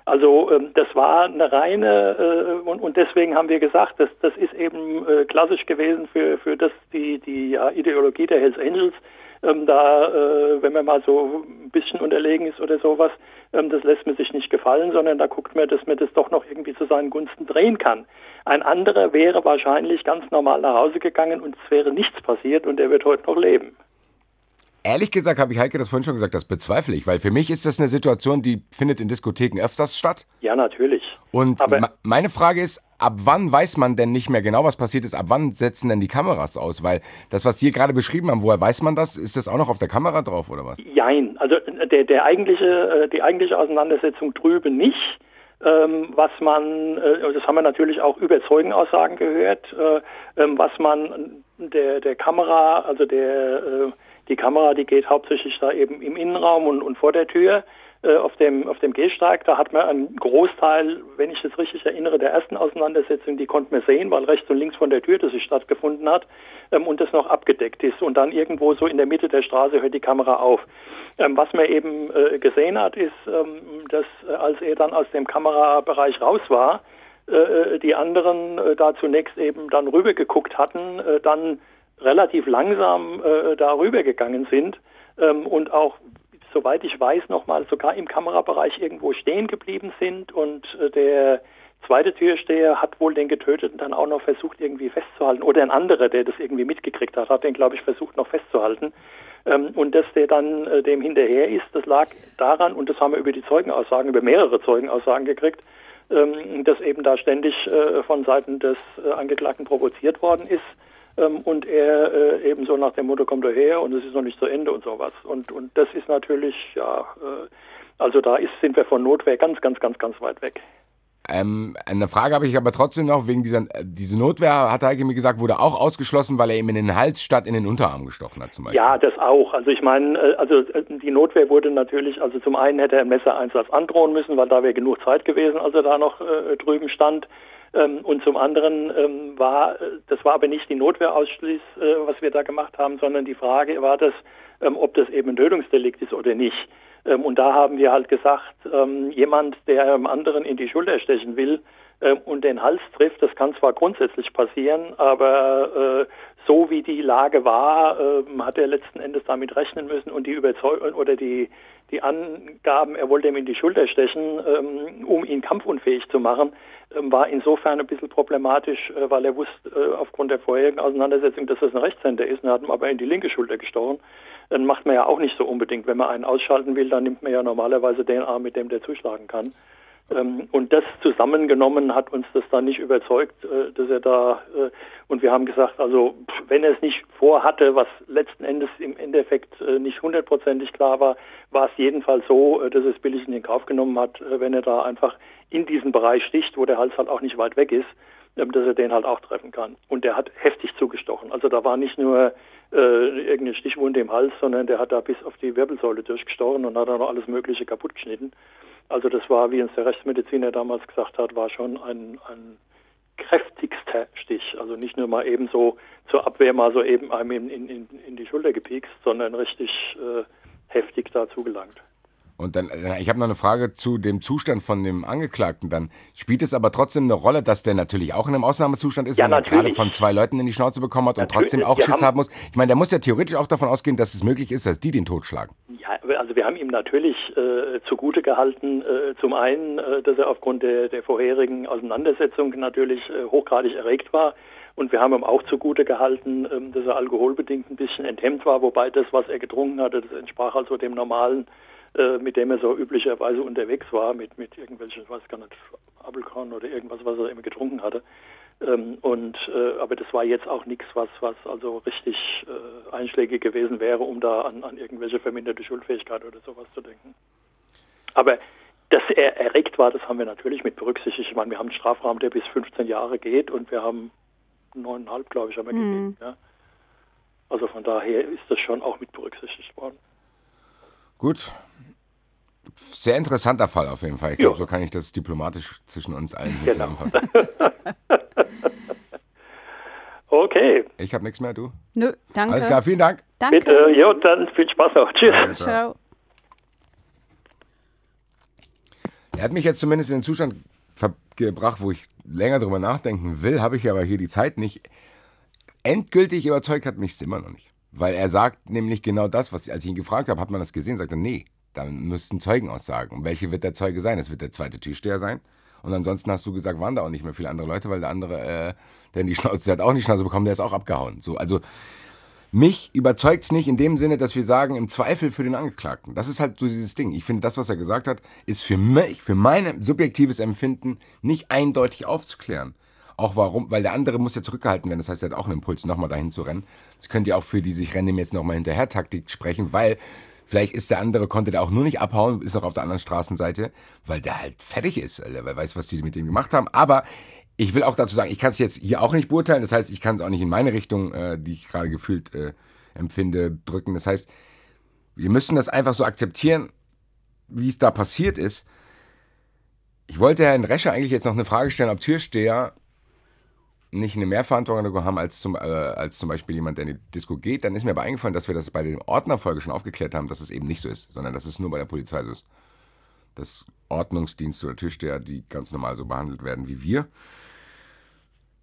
Also ähm, das war eine reine, äh, und, und, deswegen haben wir gesagt, dass, das ist eben äh, klassisch gewesen für, für das, die, die ja, Ideologie der Hells Angels, ähm, da, äh, wenn man mal so ein bisschen unterlegen ist oder sowas, ähm, das lässt man sich nicht gefallen, sondern da guckt man, dass man das doch noch irgendwie zu seinen Gunsten drehen kann. Ein anderer wäre wahrscheinlich ganz normal nach Hause gegangen und es wäre nichts passiert und er wird heute noch leben. Ehrlich gesagt habe ich Heike das vorhin schon gesagt, das bezweifle ich, weil für mich ist das eine Situation, die findet in Diskotheken öfters statt. Ja, natürlich. Und meine Frage ist, ab wann weiß man denn nicht mehr genau, was passiert ist? Ab wann setzen denn die Kameras aus? Weil das, was Sie gerade beschrieben haben, woher weiß man das? Ist das auch noch auf der Kamera drauf oder was? Nein, also äh, der, der eigentliche, äh, die eigentliche Auseinandersetzung drüben nicht. Ähm, was man, äh, das haben wir natürlich auch über Zeugenaussagen gehört, ähm, was man der, der Kamera, also der die Kamera, die geht hauptsächlich da eben im Innenraum und, und vor der Tür äh, auf, dem, auf dem Gehsteig. Da hat man einen Großteil, wenn ich das richtig erinnere, der ersten Auseinandersetzung, die konnte man sehen, weil rechts und links von der Tür, das sich stattgefunden hat ähm, und das noch abgedeckt ist. Und dann irgendwo so in der Mitte der Straße hört die Kamera auf. Ähm, was man eben äh, gesehen hat, ist, ähm, dass äh, als er dann aus dem Kamerabereich raus war, äh, äh, die anderen äh, da zunächst eben dann rübergeguckt hatten, dann relativ langsam äh, darüber gegangen sind ähm, und auch, soweit ich weiß, nochmal sogar im Kamerabereich irgendwo stehen geblieben sind und äh, der zweite Türsteher hat wohl den Getöteten dann auch noch versucht irgendwie festzuhalten oder ein anderer, der das irgendwie mitgekriegt hat, hat den glaube ich versucht noch festzuhalten ähm, und dass der dann äh, dem hinterher ist, das lag daran und das haben wir über die Zeugenaussagen, über mehrere Zeugenaussagen gekriegt, ähm, dass eben da ständig äh, von Seiten des äh, Angeklagten provoziert worden ist ähm, und er äh, eben so nach dem Motto kommt er her und es ist noch nicht zu Ende und sowas. Und, und das ist natürlich, ja, äh, also da ist, sind wir von Notwehr ganz, ganz, ganz, ganz weit weg. Ähm, eine Frage habe ich aber trotzdem noch, wegen dieser äh, diese Notwehr, hat Heike mir gesagt, wurde auch ausgeschlossen, weil er ihm in den Hals statt in den Unterarm gestochen hat zum Beispiel. Ja, das auch. Also ich meine, äh, also äh, die Notwehr wurde natürlich, also zum einen hätte er Messereinsatz androhen müssen, weil da wäre genug Zeit gewesen, als er da noch äh, drüben stand. Ähm, und zum anderen ähm, war, äh, das war aber nicht die Notwehr ausschließ, äh, was wir da gemacht haben, sondern die Frage war das, ähm, ob das eben ein Tötungsdelikt ist oder nicht. und da haben wir halt gesagt, jemand, der einem anderen in die Schulter stechen will, und den Hals trifft, das kann zwar grundsätzlich passieren, aber äh, so wie die Lage war, äh, hat er letzten Endes damit rechnen müssen und die Überzeugung oder die, die Angaben, er wollte ihm in die Schulter stechen, ähm, um ihn kampfunfähig zu machen, ähm, war insofern ein bisschen problematisch, äh, weil er wusste äh, aufgrund der vorherigen Auseinandersetzung, dass das ein Rechtshänder ist und hat ihm aber in die linke Schulter gestochen. Dann macht man ja auch nicht so unbedingt. Wenn man einen ausschalten will, dann nimmt man ja normalerweise den Arm, mit dem der zuschlagen kann. Ähm, und das zusammengenommen hat uns das dann nicht überzeugt, äh, dass er da, äh, und wir haben gesagt, also wenn er es nicht vorhatte, was letzten Endes im Endeffekt äh, nicht hundertprozentig klar war, war es jedenfalls so, dass es billig in den Kauf genommen hat, wenn er da einfach in diesen Bereich sticht, wo der Hals halt auch nicht weit weg ist, ähm, dass er den halt auch treffen kann. Und der hat heftig zugestochen. Also da war nicht nur äh, irgendeine Stichwunde im Hals, sondern der hat da bis auf die Wirbelsäule durchgestochen und hat da noch alles Mögliche kaputtgeschnitten. geschnitten. Also das war, wie uns der Rechtsmediziner damals gesagt hat, war schon ein, ein kräftigster Stich. Also nicht nur mal eben so zur Abwehr mal so eben einem in, in, in die Schulter gepiekst, sondern richtig äh, heftig dazu gelangt. Und dann, äh, ich habe noch eine Frage zu dem Zustand von dem Angeklagten dann. Spielt es aber trotzdem eine Rolle, dass der natürlich auch in einem Ausnahmezustand ist, ja, wenn er gerade von zwei Leuten in die Schnauze bekommen hat natürlich. und trotzdem auch wir Schiss haben, muss? Ich meine, der muss ja theoretisch auch davon ausgehen, dass es möglich ist, dass die den schlagen. Ja, also wir haben ihm natürlich äh, zugute gehalten, äh, zum einen, äh, dass er aufgrund der, der vorherigen Auseinandersetzung natürlich äh, hochgradig erregt war. Und wir haben ihm auch zugute gehalten, ähm, dass er alkoholbedingt ein bisschen enthemmt war, wobei das, was er getrunken hatte, das entsprach also dem normalen äh, mit dem er so üblicherweise unterwegs war, mit, mit irgendwelchen, ich weiß gar nicht, Apfelkorn oder irgendwas, was er immer getrunken hatte. Ähm, und, äh, aber das war jetzt auch nichts, was, was also richtig äh, einschlägig gewesen wäre, um da an, an irgendwelche verminderte Schuldfähigkeit oder sowas zu denken. Aber dass er erregt war, das haben wir natürlich mit berücksichtigt. Ich meine, wir haben einen Strafrahmen, der bis 15 Jahre geht und wir haben neuneinhalb, glaube ich, haben wir mhm. gegeben. Ja. Also von daher ist das schon auch mit berücksichtigt worden. Gut, sehr interessanter Fall auf jeden Fall. Ich glaube, so kann ich das diplomatisch zwischen uns allen hier genau. zusammenfassen. okay. Ich habe nichts mehr, du? Nö, danke. Alles klar, vielen Dank. Danke. Bitte, ja, dann viel Spaß noch. Tschüss. Also. Ciao. Er hat mich jetzt zumindest in den Zustand gebracht, wo ich länger drüber nachdenken will, habe ich aber hier die Zeit nicht. Endgültig überzeugt hat mich es immer noch nicht. Weil er sagt nämlich genau das, was ich, als ich ihn gefragt habe, hat man das gesehen, sagt er, nee, dann müssten Zeugen aussagen. Und Welche wird der Zeuge sein? Es wird der zweite Türsteher sein. Und ansonsten hast du gesagt, waren da auch nicht mehr viele andere Leute, weil der andere, äh, der, die Schnauze, der hat auch die Schnauze bekommen, der ist auch abgehauen. So, also mich überzeugt es nicht in dem Sinne, dass wir sagen, im Zweifel für den Angeklagten. Das ist halt so dieses Ding. Ich finde, das, was er gesagt hat, ist für mich, für mein subjektives Empfinden nicht eindeutig aufzuklären. Auch warum, weil der andere muss ja zurückgehalten werden. Das heißt, er hat auch einen Impuls, nochmal dahin zu rennen. Das könnt ihr auch für die sich rennen jetzt nochmal hinterher Taktik sprechen, weil Vielleicht ist der andere, konnte der auch nur nicht abhauen, ist auch auf der anderen Straßenseite, weil der halt fertig ist, Alter, weil weiß, was die mit dem gemacht haben. Aber ich will auch dazu sagen, ich kann es jetzt hier auch nicht beurteilen. Das heißt, ich kann es auch nicht in meine Richtung, äh, die ich gerade gefühlt äh, empfinde, drücken. Das heißt, wir müssen das einfach so akzeptieren, wie es da passiert ist. Ich wollte Herrn Rescher eigentlich jetzt noch eine Frage stellen, ob Türsteher nicht eine Mehrverantwortung haben als zum, äh, als zum Beispiel jemand, der in die Disco geht, dann ist mir aber eingefallen, dass wir das bei der Ordnerfolge schon aufgeklärt haben, dass es eben nicht so ist, sondern dass es nur bei der Polizei so ist. Dass Ordnungsdienste oder Türsteher, die ganz normal so behandelt werden wie wir.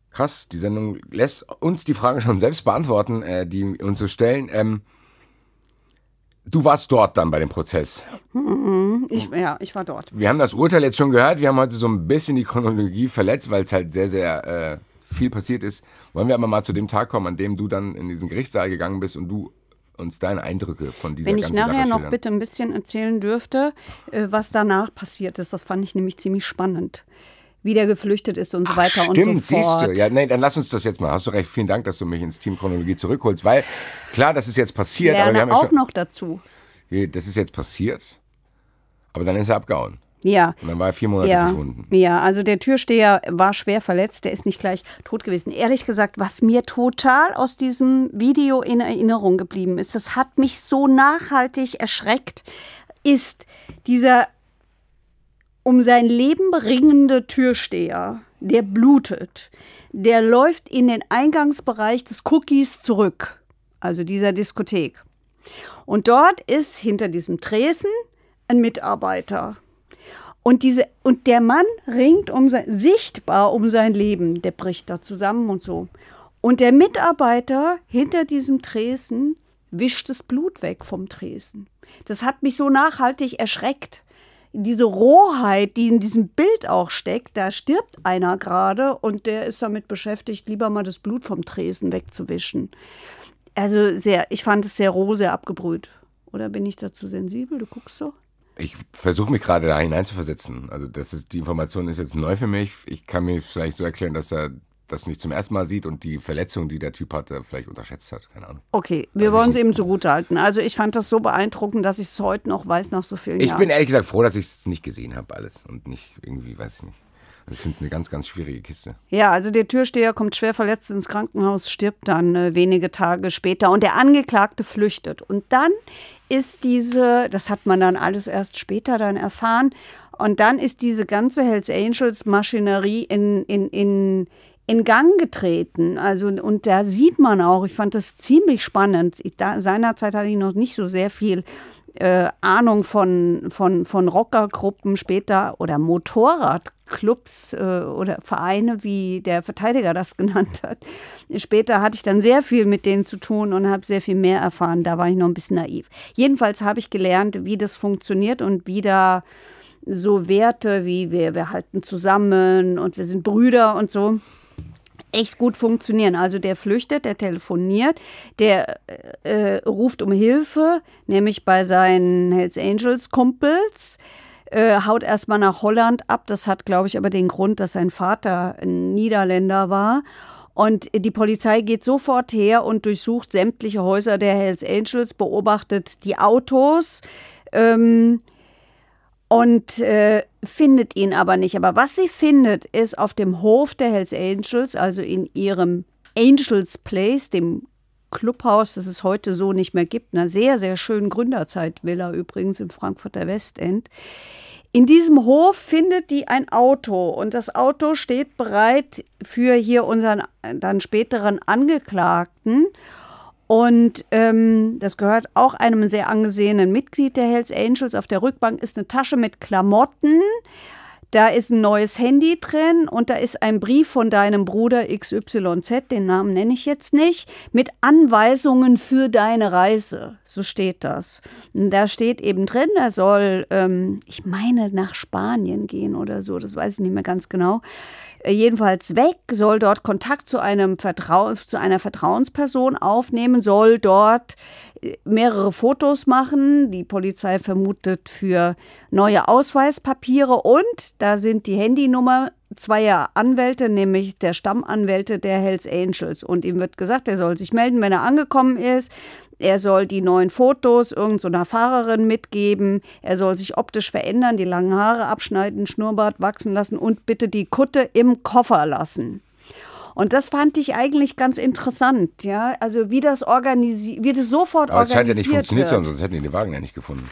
Krass, die Sendung lässt uns die Frage schon selbst beantworten, äh, die uns so stellen. Ähm, Du warst dort dann bei dem Prozess. Mhm, ich, ja, ich war dort. Wir haben das Urteil jetzt schon gehört. Wir haben heute so ein bisschen die Chronologie verletzt, weil es halt sehr, sehr äh, viel passiert ist, wollen wir aber mal zu dem Tag kommen, an dem du dann in diesen Gerichtssaal gegangen bist und du uns deine Eindrücke von dieser Wenn ich nachher Sache noch bitte ein bisschen erzählen dürfte, äh, was danach passiert ist, das fand ich nämlich ziemlich spannend. Wie der geflüchtet ist und so Ach, weiter stimmt, und so fort. Stimmt, siehst du. Ja, nee, dann lass uns das jetzt mal. Hast du recht. Vielen Dank, dass du mich ins Team Chronologie zurückholst, weil klar, das ist jetzt passiert. Lerne aber wir haben auch ja schon, noch dazu. Das ist jetzt passiert, aber dann ist er abgehauen. Ja. Und dann war er vier Monate ja. verschwunden. Ja, also der Türsteher war schwer verletzt, der ist nicht gleich tot gewesen. Ehrlich gesagt, was mir total aus diesem Video in Erinnerung geblieben ist, das hat mich so nachhaltig erschreckt, ist dieser um sein Leben ringende Türsteher, der blutet, der läuft in den Eingangsbereich des Cookies zurück, also dieser Diskothek. Und dort ist hinter diesem Tresen ein Mitarbeiter und, diese, und der Mann ringt um sein, sichtbar um sein Leben, der bricht da zusammen und so. Und der Mitarbeiter hinter diesem Tresen wischt das Blut weg vom Tresen. Das hat mich so nachhaltig erschreckt. Diese Rohheit, die in diesem Bild auch steckt, da stirbt einer gerade und der ist damit beschäftigt, lieber mal das Blut vom Tresen wegzuwischen. Also sehr, ich fand es sehr roh, sehr abgebrüht. Oder bin ich dazu sensibel? Du guckst so. Ich versuche mich gerade da hineinzuversetzen. Also das ist, die Information ist jetzt neu für mich. Ich kann mir vielleicht so erklären, dass er das nicht zum ersten Mal sieht und die Verletzung, die der Typ hatte, vielleicht unterschätzt hat. Keine Ahnung. Okay, wir also wollen es ihm zugute halten. Also ich fand das so beeindruckend, dass ich es heute noch weiß nach so vielen ich Jahren. Ich bin ehrlich gesagt froh, dass ich es nicht gesehen habe alles und nicht irgendwie, weiß ich nicht. Also ich finde es eine ganz, ganz schwierige Kiste. Ja, also der Türsteher kommt schwer verletzt ins Krankenhaus, stirbt dann äh, wenige Tage später und der Angeklagte flüchtet. Und dann ist diese, das hat man dann alles erst später dann erfahren, und dann ist diese ganze Hells Angels Maschinerie in, in, in, in Gang getreten. Also, und da sieht man auch, ich fand das ziemlich spannend. Ich, da, seinerzeit hatte ich noch nicht so sehr viel äh, Ahnung von, von, von Rockergruppen später oder Motorradclubs äh, oder Vereine, wie der Verteidiger das genannt hat. Später hatte ich dann sehr viel mit denen zu tun und habe sehr viel mehr erfahren. Da war ich noch ein bisschen naiv. Jedenfalls habe ich gelernt, wie das funktioniert und wie da so Werte wie wir, wir halten zusammen und wir sind Brüder und so echt gut funktionieren. Also der flüchtet, der telefoniert, der äh, äh, ruft um Hilfe, nämlich bei seinen Hells Angels Kumpels. Äh, haut erstmal nach Holland ab. Das hat, glaube ich, aber den Grund, dass sein Vater ein Niederländer war. Und die Polizei geht sofort her und durchsucht sämtliche Häuser der Hells Angels, beobachtet die Autos. Ähm, und äh, findet ihn aber nicht. Aber was sie findet, ist auf dem Hof der Hells Angels, also in ihrem Angels Place, dem Clubhaus, das es heute so nicht mehr gibt, einer sehr, sehr schönen Gründerzeitvilla übrigens im Frankfurter Westend. In diesem Hof findet die ein Auto und das Auto steht bereit für hier unseren dann späteren Angeklagten. Und ähm, das gehört auch einem sehr angesehenen Mitglied der Hells Angels. Auf der Rückbank ist eine Tasche mit Klamotten. Da ist ein neues Handy drin und da ist ein Brief von deinem Bruder XYZ, den Namen nenne ich jetzt nicht, mit Anweisungen für deine Reise. So steht das. Und da steht eben drin, er soll, ähm, ich meine, nach Spanien gehen oder so, das weiß ich nicht mehr ganz genau. Äh, jedenfalls weg, soll dort Kontakt zu, einem Vertrau zu einer Vertrauensperson aufnehmen, soll dort äh, mehrere Fotos machen. Die Polizei vermutet für neue Ausweispapiere und da sind die Handynummer zweier Anwälte, nämlich der Stammanwälte der Hells Angels. Und ihm wird gesagt, er soll sich melden, wenn er angekommen ist er soll die neuen Fotos irgendeiner Fahrerin mitgeben, er soll sich optisch verändern, die langen Haare abschneiden, Schnurrbart wachsen lassen und bitte die Kutte im Koffer lassen. Und das fand ich eigentlich ganz interessant, ja. Also wie das organisiert, wie das sofort Aber organisiert Aber es scheint ja nicht funktioniert zu haben, sonst hätten die den Wagen ja nicht gefunden.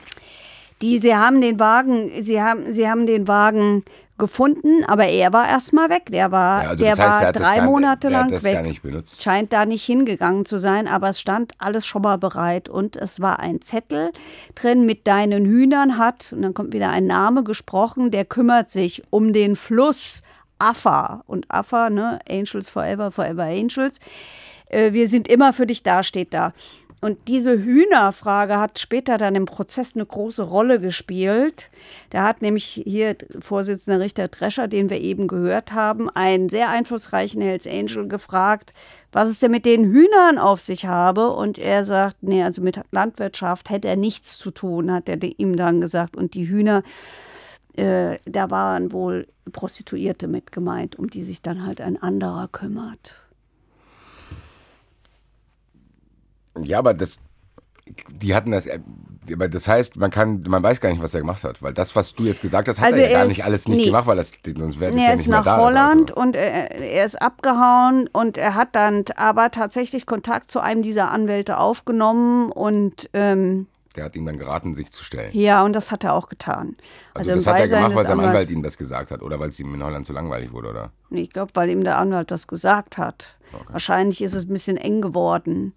Die, sie haben den Wagen, sie haben, sie haben den Wagen gefunden, aber er war erstmal weg. Der war, ja, also der heißt, war drei gar, Monate lang weg. Scheint da nicht hingegangen zu sein, aber es stand alles schon mal bereit und es war ein Zettel drin mit deinen Hühnern hat und dann kommt wieder ein Name gesprochen, der kümmert sich um den Fluss Affa und Affa, ne? Angels Forever, Forever Angels. Äh, wir sind immer für dich da, steht da. Und diese Hühnerfrage hat später dann im Prozess eine große Rolle gespielt. Da hat nämlich hier Vorsitzender Richter Drescher, den wir eben gehört haben, einen sehr einflussreichen Hells Angel gefragt, was es denn mit den Hühnern auf sich habe. Und er sagt, nee, also mit Landwirtschaft hätte er nichts zu tun, hat er ihm dann gesagt. Und die Hühner, äh, da waren wohl Prostituierte mit gemeint, um die sich dann halt ein anderer kümmert. Ja, aber das, die hatten das, aber das heißt, man kann, man weiß gar nicht, was er gemacht hat, weil das, was du jetzt gesagt hast, hat also er, ja er gar nicht alles nicht nee. gemacht, weil das, sonst wäre das er ja nicht mehr da. Er ist nach also. Holland und er, er, ist abgehauen und er hat dann aber tatsächlich Kontakt zu einem dieser Anwälte aufgenommen und ähm, der hat ihm dann geraten, sich zu stellen. Ja, und das hat er auch getan. Also, also das hat er gemacht, weil sein Anwalt ihm das gesagt hat oder weil es ihm in Holland zu langweilig wurde, oder? Ich glaube, weil ihm der Anwalt das gesagt hat. Okay. Wahrscheinlich ist es ein bisschen eng geworden.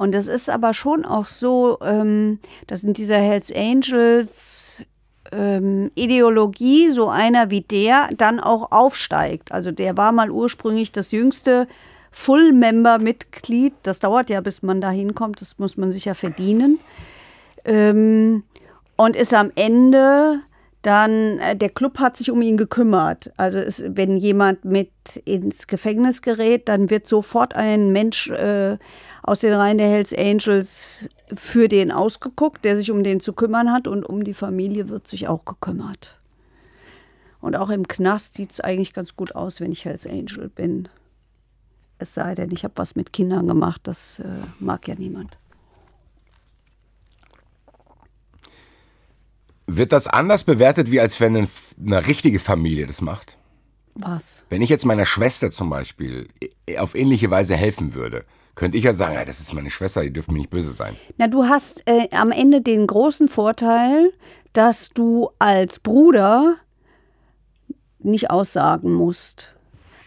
Und das ist aber schon auch so, ähm, das sind dieser Hells Angels ähm, Ideologie, so einer wie der dann auch aufsteigt. Also der war mal ursprünglich das jüngste Full-Member-Mitglied. Das dauert ja, bis man da hinkommt, das muss man sich ja verdienen. Ähm, und ist am Ende dann äh, der Club hat sich um ihn gekümmert. Also es, wenn jemand mit ins Gefängnis gerät, dann wird sofort ein Mensch äh, aus den Reihen der Hells Angels für den ausgeguckt, der sich um den zu kümmern hat und um die Familie wird sich auch gekümmert. Und auch im Knast sieht es eigentlich ganz gut aus, wenn ich Hells Angel bin. Es sei denn, ich habe was mit Kindern gemacht, das äh, mag ja niemand. Wird das anders bewertet, wie als wenn eine, richtige Familie das macht? Was? Wenn ich jetzt meiner Schwester zum Beispiel äh, auf ähnliche Weise helfen würde, könnte ich ja sagen, ja, das ist meine Schwester, die dürfte mir nicht böse sein. Na, du hast äh, am Ende den großen Vorteil, dass du als Bruder nicht aussagen musst.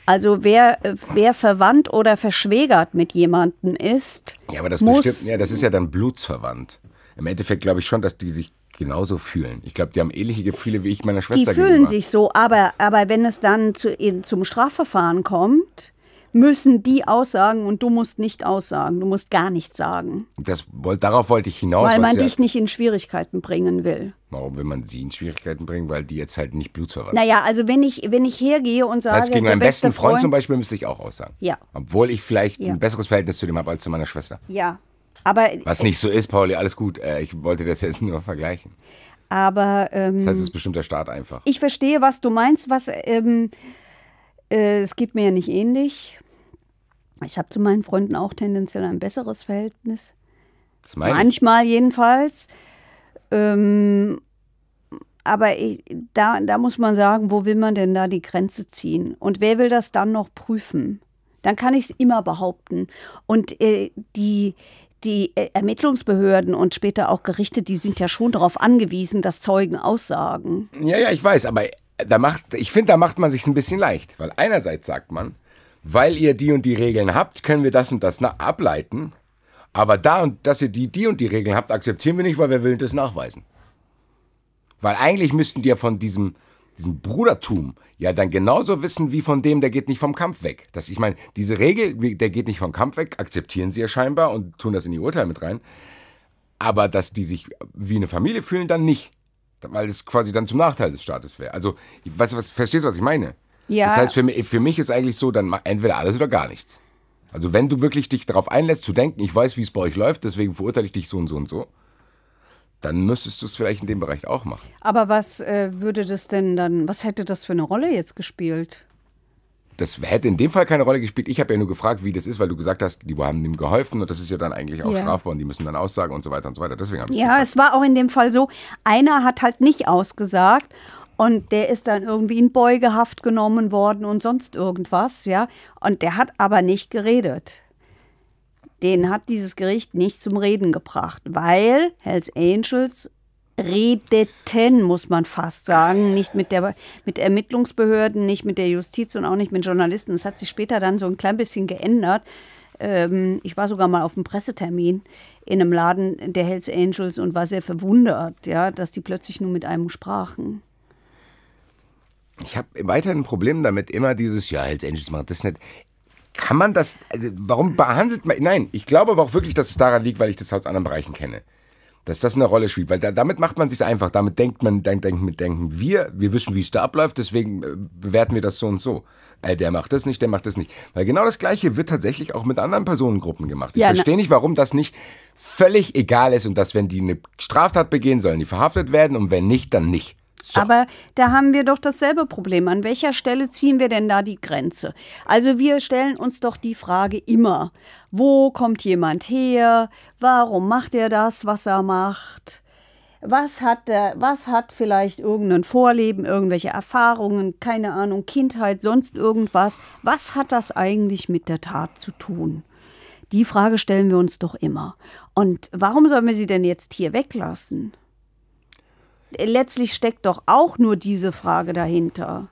Also wer, äh, wer verwandt oder verschwägert mit jemandem ist. Ja, aber das muss bestimmt, ja, das ist ja dann blutsverwandt. Im Endeffekt glaube ich schon, dass die sich genauso fühlen. Ich glaube, die haben ähnliche Gefühle wie ich meiner Schwester. Die fühlen gegenüber. sich so, aber, aber wenn es dann zu, in, zum Strafverfahren kommt, müssen die aussagen und du musst nicht aussagen. Du musst gar nichts sagen. Das, darauf wollte ich hinaus. Weil man ja, dich nicht in Schwierigkeiten bringen will. Warum will man sie in Schwierigkeiten bringen? Weil die jetzt halt nicht blutsverwandt Naja, also wenn ich, wenn ich hergehe und sage. Das heißt, gegen meinen besten Freund, Freund, zum Beispiel müsste ich auch aussagen. Ja. Obwohl ich vielleicht ja. ein besseres Verhältnis zu dem habe als zu meiner Schwester. Ja. Aber, Was nicht so ist, Pauli, alles gut. Äh, ich wollte das jetzt nur vergleichen. Aber. Ähm, das heißt, es ist bestimmt der Staat einfach. Ich verstehe, was du meinst. Was, ähm, äh, es geht mir ja nicht ähnlich. Ich habe zu meinen Freunden auch tendenziell ein besseres Verhältnis. Das meine Manchmal ich. jedenfalls. Ähm, aber ich, da, da muss man sagen, wo will man denn da die Grenze ziehen? Und wer will das dann noch prüfen? Dann kann ich es immer behaupten. Und äh, die, die Ermittlungsbehörden und später auch Gerichte, die sind ja schon darauf angewiesen, dass Zeugen aussagen. Ja, ja, ich weiß, aber da macht, ich finde, da macht man sich ein bisschen leicht, weil einerseits sagt man, weil ihr die und die Regeln habt, können wir das und das ableiten. Aber da und dass ihr die, die und die Regeln habt, akzeptieren wir nicht, weil wir will das nachweisen. Weil eigentlich müssten die ja von diesem diesem Brudertum ja dann genauso wissen wie von dem, der geht nicht vom Kampf weg. Das, ich meine, diese Regel, der geht nicht vom Kampf weg, akzeptieren sie ja scheinbar und tun das in die Urteile mit rein. Aber dass die sich wie eine Familie fühlen, dann nicht. Weil es quasi dann zum Nachteil des Staates wäre. Also, ich weiß, was, verstehst du, was ich meine? Ja. Das heißt, für mich, für mich ist eigentlich so, dann entweder alles oder gar nichts. Also, wenn du wirklich dich darauf einlässt zu denken, ich weiß, wie es bei euch läuft, deswegen verurteile ich dich so und so und so dann müsstest du es vielleicht in dem Bereich auch machen. Aber was äh, würde das denn dann, was hätte das für eine Rolle jetzt gespielt? Das hätte in dem Fall keine Rolle gespielt. Ich habe ja nur gefragt, wie das ist, weil du gesagt hast, die haben ihm geholfen und das ist ja dann eigentlich auch ja. strafbar und die müssen dann aussagen und so weiter und so weiter. Deswegen Ja, es war auch in dem Fall so, einer hat halt nicht ausgesagt und der ist dann irgendwie in Beugehaft genommen worden und sonst irgendwas, ja. Und der hat aber nicht geredet den hat dieses Gericht nicht zum Reden gebracht, weil Hells Angels redeten, muss man fast sagen, nicht mit der mit Ermittlungsbehörden, nicht mit der Justiz und auch nicht mit Journalisten. Es hat sich später dann so ein klein bisschen geändert. Ähm, ich war sogar mal auf einem Pressetermin in einem Laden der Hells Angels und war sehr verwundert, ja, dass die plötzlich nur mit einem sprachen. Ich habe weiterhin ein Problem damit, immer dieses, ja, Hells Angels macht das nicht. Kann man das, also, warum behandelt man, nein, ich glaube aber auch wirklich, dass es daran liegt, weil ich das aus anderen Bereichen kenne. Dass das eine Rolle spielt, weil da, damit macht man sich einfach, damit denkt man, denkt, denkt, mit denken wir, wir wissen, wie es da abläuft, deswegen äh, bewerten wir das so und so. Äh, der macht das nicht, der macht das nicht. Weil genau das Gleiche wird tatsächlich auch mit anderen Personengruppen gemacht. Ich ja, ne verstehe nicht, warum das nicht völlig egal ist und dass, wenn die eine Straftat begehen, sollen die verhaftet werden und wenn nicht, dann nicht. So. Aber da haben wir doch dasselbe Problem. An welcher Stelle ziehen wir denn da die Grenze? Also wir stellen uns doch die Frage immer, wo kommt jemand her? Warum macht er das, was er macht? Was hat, der, was hat vielleicht irgendein Vorleben, irgendwelche Erfahrungen, keine Ahnung, Kindheit, sonst irgendwas? Was hat das eigentlich mit der Tat zu tun? Die Frage stellen wir uns doch immer. Und warum sollen wir sie denn jetzt hier weglassen? letztlich steckt doch auch nur diese Frage dahinter.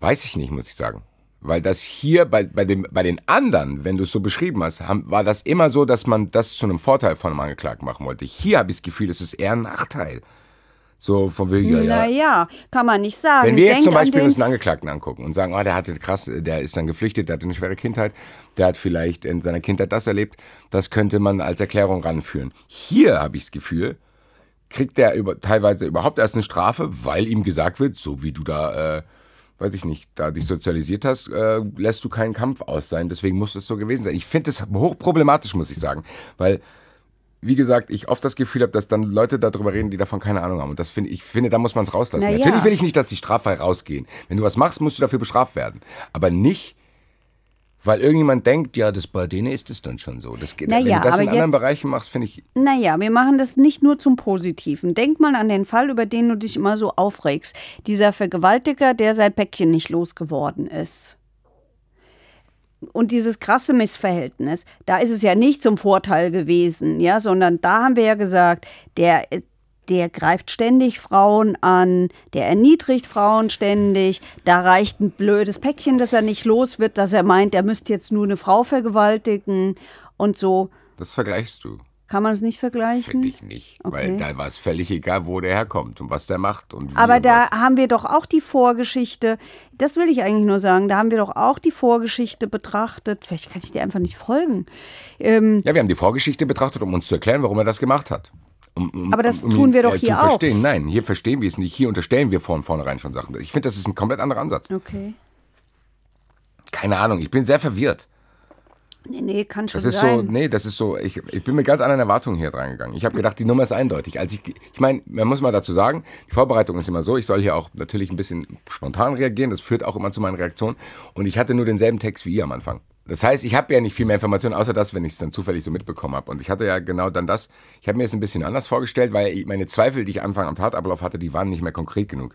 Weiß ich nicht, muss ich sagen. Weil das hier bei, bei, dem, bei den anderen, wenn du es so beschrieben hast, haben, war das immer so, dass man das zu einem Vorteil von einem Angeklagten machen wollte. Hier habe ich das Gefühl, es ist eher ein Nachteil. So von wegen, ja. Naja, kann man nicht sagen. Wenn wir jetzt Denk zum Beispiel an uns einen Angeklagten angucken und sagen, oh, der hatte krass, der ist dann geflüchtet, der hatte eine schwere Kindheit, der hat vielleicht in seiner Kindheit das erlebt, das könnte man als Erklärung ranführen. Hier habe ich das Gefühl, kriegt der über, teilweise überhaupt erst eine Strafe, weil ihm gesagt wird, so wie du da, äh, weiß ich nicht, da dich sozialisiert hast, äh, lässt du keinen Kampf aus sein. Deswegen muss es so gewesen sein. Ich finde das hochproblematisch, muss ich sagen, weil wie gesagt, ich oft das Gefühl habe, dass dann Leute darüber reden, die davon keine Ahnung haben. Und das finde ich finde, da muss man es rauslassen. Na Natürlich will ich nicht, dass die Strafe rausgehen. Wenn du was machst, musst du dafür bestraft werden, aber nicht weil irgendjemand denkt, ja, das bei denen ist es dann schon so. Das geht, naja, wenn du das in jetzt, anderen Bereichen machst, finde ich. Naja, wir machen das nicht nur zum Positiven. Denk mal an den Fall, über den du dich immer so aufregst. Dieser Vergewaltiger, der sein Päckchen nicht losgeworden ist. Und dieses krasse Missverhältnis, da ist es ja nicht zum Vorteil gewesen, ja, sondern da haben wir ja gesagt, der, der greift ständig Frauen an, der erniedrigt Frauen ständig, da reicht ein blödes Päckchen, dass er nicht los wird, dass er meint, er müsste jetzt nur eine Frau vergewaltigen und so. Das vergleichst du. Kann man es nicht vergleichen? Finde ich nicht, okay. weil da war es völlig egal, wo der herkommt und was der macht. und wie Aber und da was. haben wir doch auch die Vorgeschichte, das will ich eigentlich nur sagen, da haben wir doch auch die Vorgeschichte betrachtet. Vielleicht kann ich dir einfach nicht folgen. Ähm, ja, wir haben die Vorgeschichte betrachtet, um uns zu erklären, warum er das gemacht hat. Um, um, aber das um, tun wir doch äh, hier zu verstehen. auch. Nein, hier verstehen wir es nicht. Hier unterstellen wir von vornherein schon Sachen. Ich finde, das ist ein komplett anderer Ansatz. Okay. Keine Ahnung, ich bin sehr verwirrt. Nee, nee, kann schon das ist sein. So, nee, das ist so, ich, ich bin mit ganz anderen Erwartungen hier reingegangen. Ich habe gedacht, die Nummer ist eindeutig. Also ich, ich meine, man muss mal dazu sagen, die Vorbereitung ist immer so, ich soll hier auch natürlich ein bisschen spontan reagieren, das führt auch immer zu meinen Reaktionen. Und ich hatte nur denselben Text wie ihr am Anfang. Das heißt, ich habe ja nicht viel mehr Informationen, außer das, wenn ich es dann zufällig so mitbekommen habe. Und ich hatte ja genau dann das, ich habe mir das ein bisschen anders vorgestellt, weil meine Zweifel, die ich Anfang am Tatablauf hatte, die waren nicht mehr konkret genug.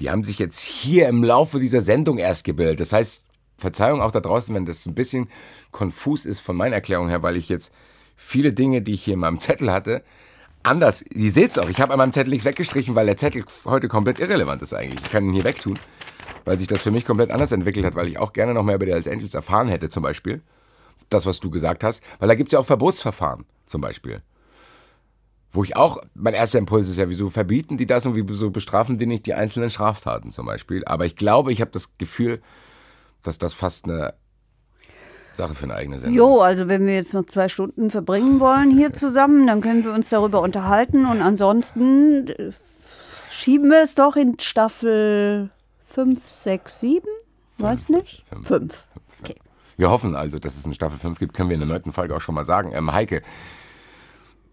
Die haben sich jetzt hier im Laufe dieser Sendung erst gebildet. Das heißt, Verzeihung auch da draußen, wenn das ein bisschen konfus ist von meiner Erklärung her, weil ich jetzt viele Dinge, die ich hier in meinem Zettel hatte, anders, ihr seht es auch, ich habe an meinem Zettel nichts weggestrichen, weil der Zettel heute komplett irrelevant ist eigentlich. Ich kann ihn hier wegtun weil sich das für mich komplett anders entwickelt hat, weil ich auch gerne noch mehr über die Hells Angels erfahren hätte, zum Beispiel. Das, was du gesagt hast, weil da gibt es ja auch Verbotsverfahren, zum Beispiel. Wo ich auch, mein erster Impuls ist ja, wieso verbieten die das und wieso bestrafen die nicht die einzelnen Straftaten zum Beispiel? Aber ich glaube, ich habe das Gefühl, dass das fast eine Sache für eine eigene Sendung. Jo, also wenn wir jetzt noch zwei Stunden verbringen wollen hier zusammen, dann können wir uns darüber unterhalten und ansonsten schieben wir es doch in Staffel 5, 6, 7? Weiß nicht. 5. Okay. Wir hoffen also, dass es eine Staffel 5 gibt. Können wir in der neunten Folge auch schon mal sagen. Ähm, Heike,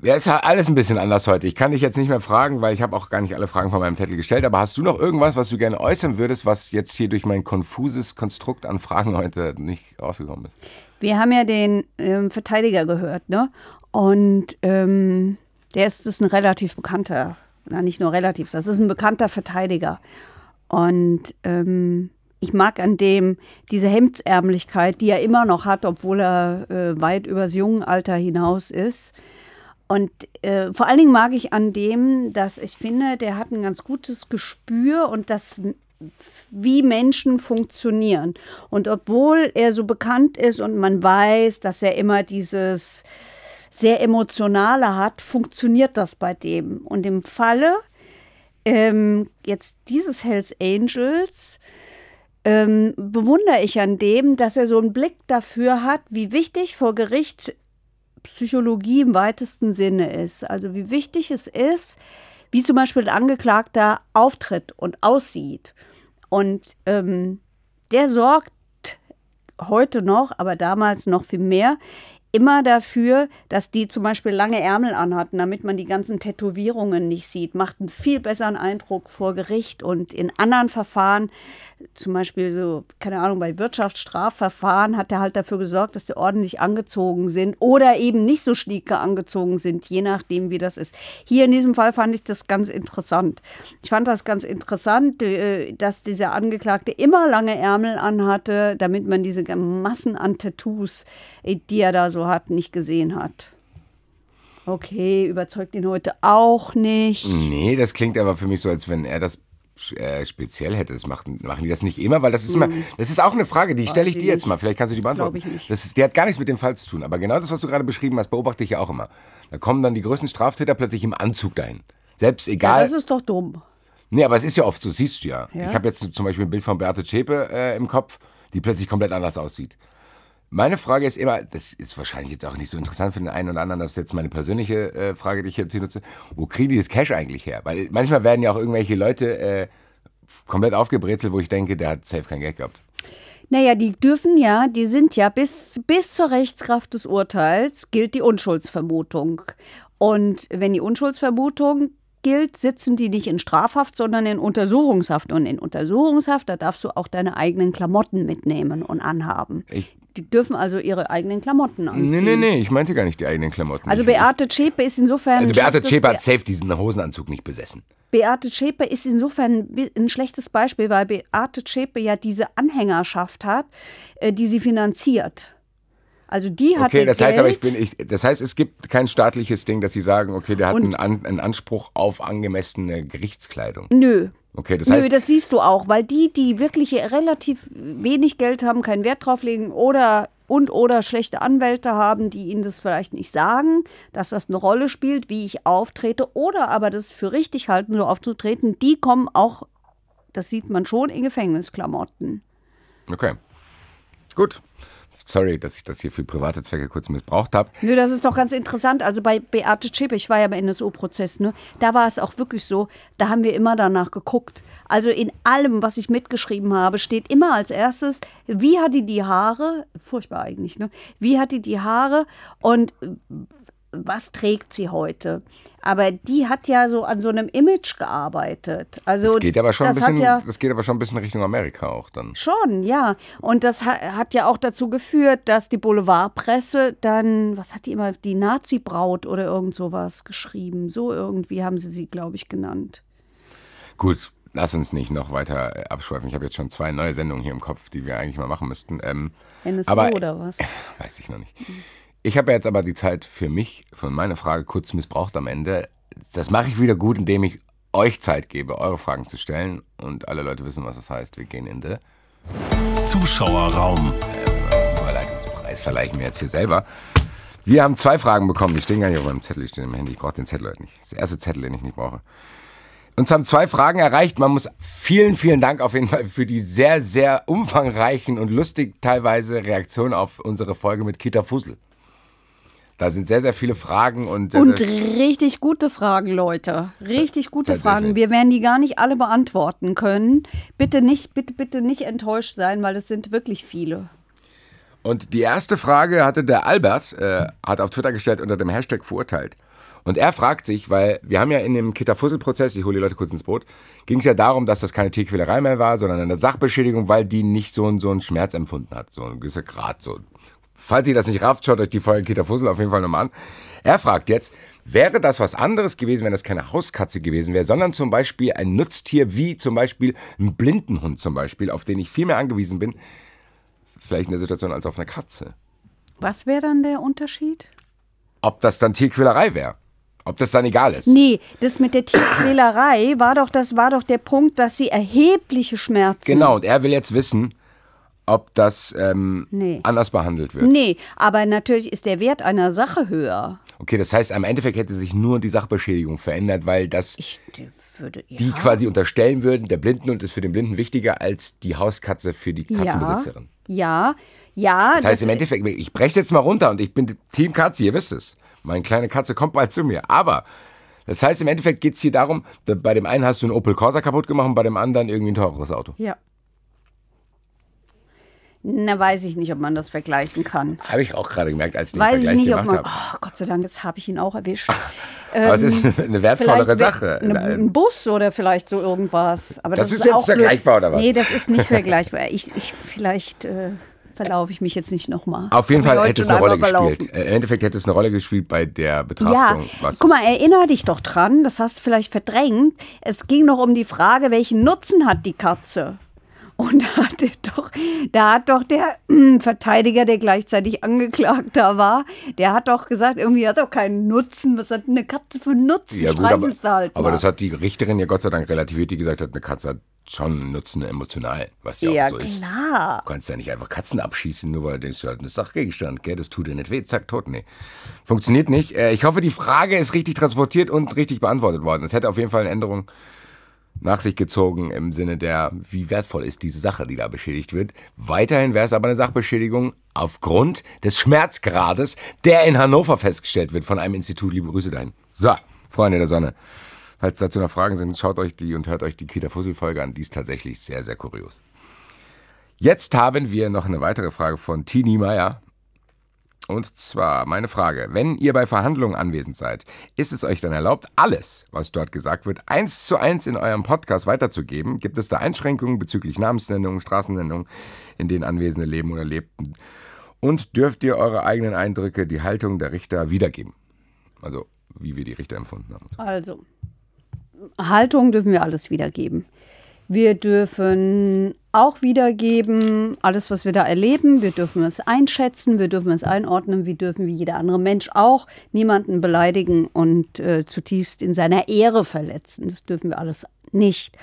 ja, ist halt alles ein bisschen anders heute. Ich kann dich jetzt nicht mehr fragen, weil ich habe auch gar nicht alle Fragen von meinem Zettel gestellt. Aber hast du noch irgendwas, was du gerne äußern würdest, was jetzt hier durch mein konfuses Konstrukt an Fragen heute nicht rausgekommen ist? Wir haben ja den ähm, Verteidiger gehört, ne? Und ähm, der ist, ist ein relativ bekannter, na nicht nur relativ, das ist ein bekannter Verteidiger. Und ähm, ich mag an dem diese Hemdsärmlichkeit, die er immer noch hat, obwohl er äh, weit übers jungen Alter hinaus ist. Und äh, vor allen Dingen mag ich an dem, dass ich finde, der hat ein ganz gutes Gespür und das wie Menschen funktionieren. Und obwohl er so bekannt ist und man weiß, dass er immer dieses sehr emotionale hat, funktioniert das bei dem. Und im Falle ähm, jetzt dieses Hells Angels ähm, bewundere ich an dem, dass er so einen Blick dafür hat, wie wichtig vor Gericht Psychologie im weitesten Sinne ist. Also wie wichtig es ist, wie zum Beispiel ein Angeklagter auftritt und aussieht. Und ähm, der sorgt heute noch, aber damals noch viel mehr, immer dafür, dass die zum Beispiel lange Ärmel anhatten, damit man die ganzen Tätowierungen nicht sieht. Macht einen viel besseren Eindruck vor Gericht und in anderen Verfahren zum Beispiel so, keine Ahnung, bei Wirtschaftsstrafverfahren hat er halt dafür gesorgt, dass die ordentlich angezogen sind oder eben nicht so schnieke angezogen sind, je nachdem, wie das ist. Hier in diesem Fall fand ich das ganz interessant. Ich fand das ganz interessant, äh, dass dieser Angeklagte immer lange Ärmel anhatte, damit man diese Massen an Tattoos, äh, die er da so hat, nicht gesehen hat. Okay, überzeugt ihn heute auch nicht. Nee, das klingt aber für mich so, als wenn er das äh, speziell hätte. Das machen, machen die das nicht immer, weil das ist immer, hm. das ist auch eine Frage, die stelle ich dir jetzt mal. Vielleicht kannst du die beantworten. Ich nicht. Das ist, die hat gar nichts mit dem Fall zu tun. Aber genau das, was du gerade beschrieben hast, beobachte ich ja auch immer. Da kommen dann die größten Straftäter plötzlich im Anzug dahin. Selbst egal. Ja, das ist doch dumm. Nee, aber es ist ja oft so, siehst du ja. ja. Ich habe jetzt zum Beispiel ein Bild von Beate Zschäpe äh, im Kopf, die plötzlich komplett anders aussieht. Meine Frage ist immer, das ist wahrscheinlich jetzt auch nicht so interessant für den einen oder anderen, das ist jetzt meine persönliche äh, Frage, die ich jetzt hier nutze. Wo kriegen die das Cash eigentlich her? Weil manchmal werden ja auch irgendwelche Leute äh, komplett aufgebrezelt, wo ich denke, der hat safe kein Geld gehabt. Naja, die dürfen ja, die sind ja bis, bis zur Rechtskraft des Urteils gilt die Unschuldsvermutung. Und wenn die Unschuldsvermutung gilt, sitzen die nicht in Strafhaft, sondern in Untersuchungshaft. Und in Untersuchungshaft, da darfst du auch deine eigenen Klamotten mitnehmen und anhaben. Ich die dürfen also ihre eigenen Klamotten anziehen. Nee, nee, nee, ich meinte gar nicht die eigenen Klamotten. Also Beate Zschäpe ist insofern... Also Beate Zschäpe hat safe diesen Hosenanzug nicht besessen. Beate Zschäpe ist insofern ein schlechtes Beispiel, weil Beate Zschäpe ja diese Anhängerschaft hat, äh, die sie finanziert. Also die hat Okay, das Geld. heißt aber, ich bin, ich, das heißt, es gibt kein staatliches Ding, dass sie sagen, okay, der hat einen, An, einen, Anspruch auf angemessene Gerichtskleidung. Nö, Okay, das heißt, Nö, das siehst du auch, weil die, die wirklich relativ wenig Geld haben, keinen Wert drauf legen oder und oder schlechte Anwälte haben, die ihnen das vielleicht nicht sagen, dass das eine Rolle spielt, wie ich auftrete oder aber das für richtig halten, so aufzutreten, die kommen auch, das sieht man schon, in Gefängnisklamotten. Okay. Gut sorry, dass ich das hier für private Zwecke kurz missbraucht habe. Nö, das ist doch ganz interessant. Also bei Beate Zschäpe, ich war ja im NSO-Prozess, ne? da war es auch wirklich so, da haben wir immer danach geguckt. Also in allem, was ich mitgeschrieben habe, steht immer als erstes, wie hat die die Haare, furchtbar eigentlich, ne? wie hat die die Haare und was trägt sie heute? Aber die hat ja so an so einem Image gearbeitet. Also das geht aber schon, ein, bisschen, ja, das geht aber schon ein bisschen Richtung Amerika auch dann. Schon, ja. Und das hat ja auch dazu geführt, dass die Boulevardpresse dann, was hat die immer, die Nazi-Braut oder irgend sowas geschrieben. So irgendwie haben sie sie, glaube ich, genannt. Gut, lass uns nicht noch weiter äh, abschweifen. Ich habe jetzt schon zwei neue Sendungen hier im Kopf, die wir eigentlich mal machen müssten. Ähm, NSO aber, oder was? Weiß ich noch nicht. Mhm. Ich habe jetzt aber die Zeit für mich, für meine Frage kurz missbraucht am Ende. Das mache ich wieder gut, indem ich euch Zeit gebe, eure Fragen zu stellen. Und alle Leute wissen, was das heißt. Wir gehen in den Zuschauerraum. Ähm, Überleitungspreis verleihen mir jetzt hier selber. Wir haben zwei Fragen bekommen. Die stehen gar nicht auf meinem Zettel, die stehen im Handy. Ich brauche den Zettel heute nicht. Das erste Zettel, den ich nicht brauche. Uns haben zwei Fragen erreicht. Man muss vielen, vielen Dank auf jeden Fall für die sehr, sehr umfangreichen und lustig teilweise Reaktionen auf unsere Folge mit Kita Fussel. Da sind sehr, sehr viele Fragen und. und richtig gute Fragen, Leute. Richtig gute Fragen. Wir werden die gar nicht alle beantworten können. Bitte nicht, bitte, bitte nicht enttäuscht sein, weil es sind wirklich viele. Und die erste Frage hatte der Albert, äh, hat auf Twitter gestellt unter dem Hashtag verurteilt. Und er fragt sich, weil wir haben ja in dem kita prozess ich hole die Leute kurz ins Boot, ging es ja darum, dass das keine Tierquälerei mehr war, sondern eine Sachbeschädigung, weil die nicht so, einen, so einen Schmerz empfunden hat, so ein gewisser Grad, so falls ihr das nicht rafft, schaut euch die Folge Kita Fussel auf jeden Fall nochmal an. Er fragt jetzt, wäre das was anderes gewesen, wenn das keine Hauskatze gewesen wäre, sondern zum Beispiel ein Nutztier wie zum Beispiel ein Blindenhund zum Beispiel, auf den ich viel mehr angewiesen bin, vielleicht in der Situation als auf eine Katze. Was wäre dann der Unterschied? Ob das dann Tierquälerei wäre. Ob das dann egal ist? Nee, das mit der Tierquälerei war doch, das war doch der Punkt, dass sie erhebliche Schmerzen. Genau, und er will jetzt wissen, ob das ähm, nee. anders behandelt wird. Nee, aber natürlich ist der Wert einer Sache höher. Okay, das heißt, am Endeffekt hätte sich nur die Sachbeschädigung verändert, weil das ich, würde, ja. die quasi unterstellen würden, der Blinden und ist für den Blinden wichtiger als die Hauskatze für die Katzenbesitzerin. Ja, ja. ja das heißt das im Endeffekt, ich breche jetzt mal runter und ich bin Team Katze, ihr wisst es. Meine kleine Katze kommt bald zu mir. Aber das heißt, im Endeffekt geht es hier darum, bei dem einen hast du einen Opel Corsa kaputt gemacht und bei dem anderen irgendwie ein teureres Auto. Ja. Na, weiß ich nicht, ob man das vergleichen kann. Habe ich auch gerade gemerkt, als ich den weiß Vergleich ich nicht, gemacht habe. Oh, Gott sei Dank, jetzt habe ich ihn auch erwischt. Aber ähm, es ist ähm, eine wertvollere Sache. Ne, ein Bus oder vielleicht so irgendwas. Aber das, das ist, ist jetzt vergleichbar oder was? Nee, das ist nicht vergleichbar. Ich, ich vielleicht... Äh, verlaufe ich mich jetzt nicht nochmal. Auf jeden Fall hätte es eine Rolle verlaufen. gespielt. Äh, Im Endeffekt hätte es eine Rolle gespielt bei der Betrachtung. Ja, guck mal, erinnere dich doch dran, das hast du vielleicht verdrängt. Es ging noch um die Frage, welchen Nutzen hat die Katze? Und da, hatte doch, da hat doch der äh, Verteidiger, der gleichzeitig Angeklagter war, der hat doch gesagt, irgendwie hat doch keinen Nutzen. Was hat eine Katze für einen Nutzen? Ja, gut, aber, halt aber das hat die Richterin ja Gott sei Dank relativiert, die gesagt hat, eine Katze hat schon nutzen emotional, was ja, ja auch so ist. Ja, klar. Du kannst ja nicht einfach Katzen abschießen, nur weil du denkst, halt ein Sachgegenstand, gell? das tut dir nicht weh, zack, tot, nee. Funktioniert nicht. Äh, ich hoffe, die Frage ist richtig transportiert und richtig beantwortet worden. Es hätte auf jeden Fall eine Änderung nach sich gezogen im Sinne der, wie wertvoll ist diese Sache, die da beschädigt wird. Weiterhin wäre es aber eine Sachbeschädigung aufgrund des Schmerzgrades, der in Hannover festgestellt wird von einem Institut. Liebe Grüße dahin. So, Freunde der Sonne. Falls dazu noch Fragen sind, schaut euch die und hört euch die Kita Fussel-Folge an. Die ist tatsächlich sehr, sehr kurios. Jetzt haben wir noch eine weitere Frage von Tini Meyer. Und zwar meine Frage, wenn ihr bei Verhandlungen anwesend seid, ist es euch dann erlaubt, alles, was dort gesagt wird, eins zu eins in eurem Podcast weiterzugeben? Gibt es da Einschränkungen bezüglich Namensnennung, Straßennennung, in denen Anwesende leben oder lebten? Und dürft ihr eure eigenen Eindrücke, die Haltung der Richter wiedergeben? Also, wie wir die Richter empfunden haben. Also, Haltung dürfen wir alles wiedergeben. Wir dürfen auch wiedergeben, alles, was wir da erleben. Wir dürfen es einschätzen, wir dürfen es einordnen, wir dürfen wie jeder andere Mensch auch niemanden beleidigen und äh, zutiefst in seiner Ehre verletzen. Das dürfen wir alles nicht.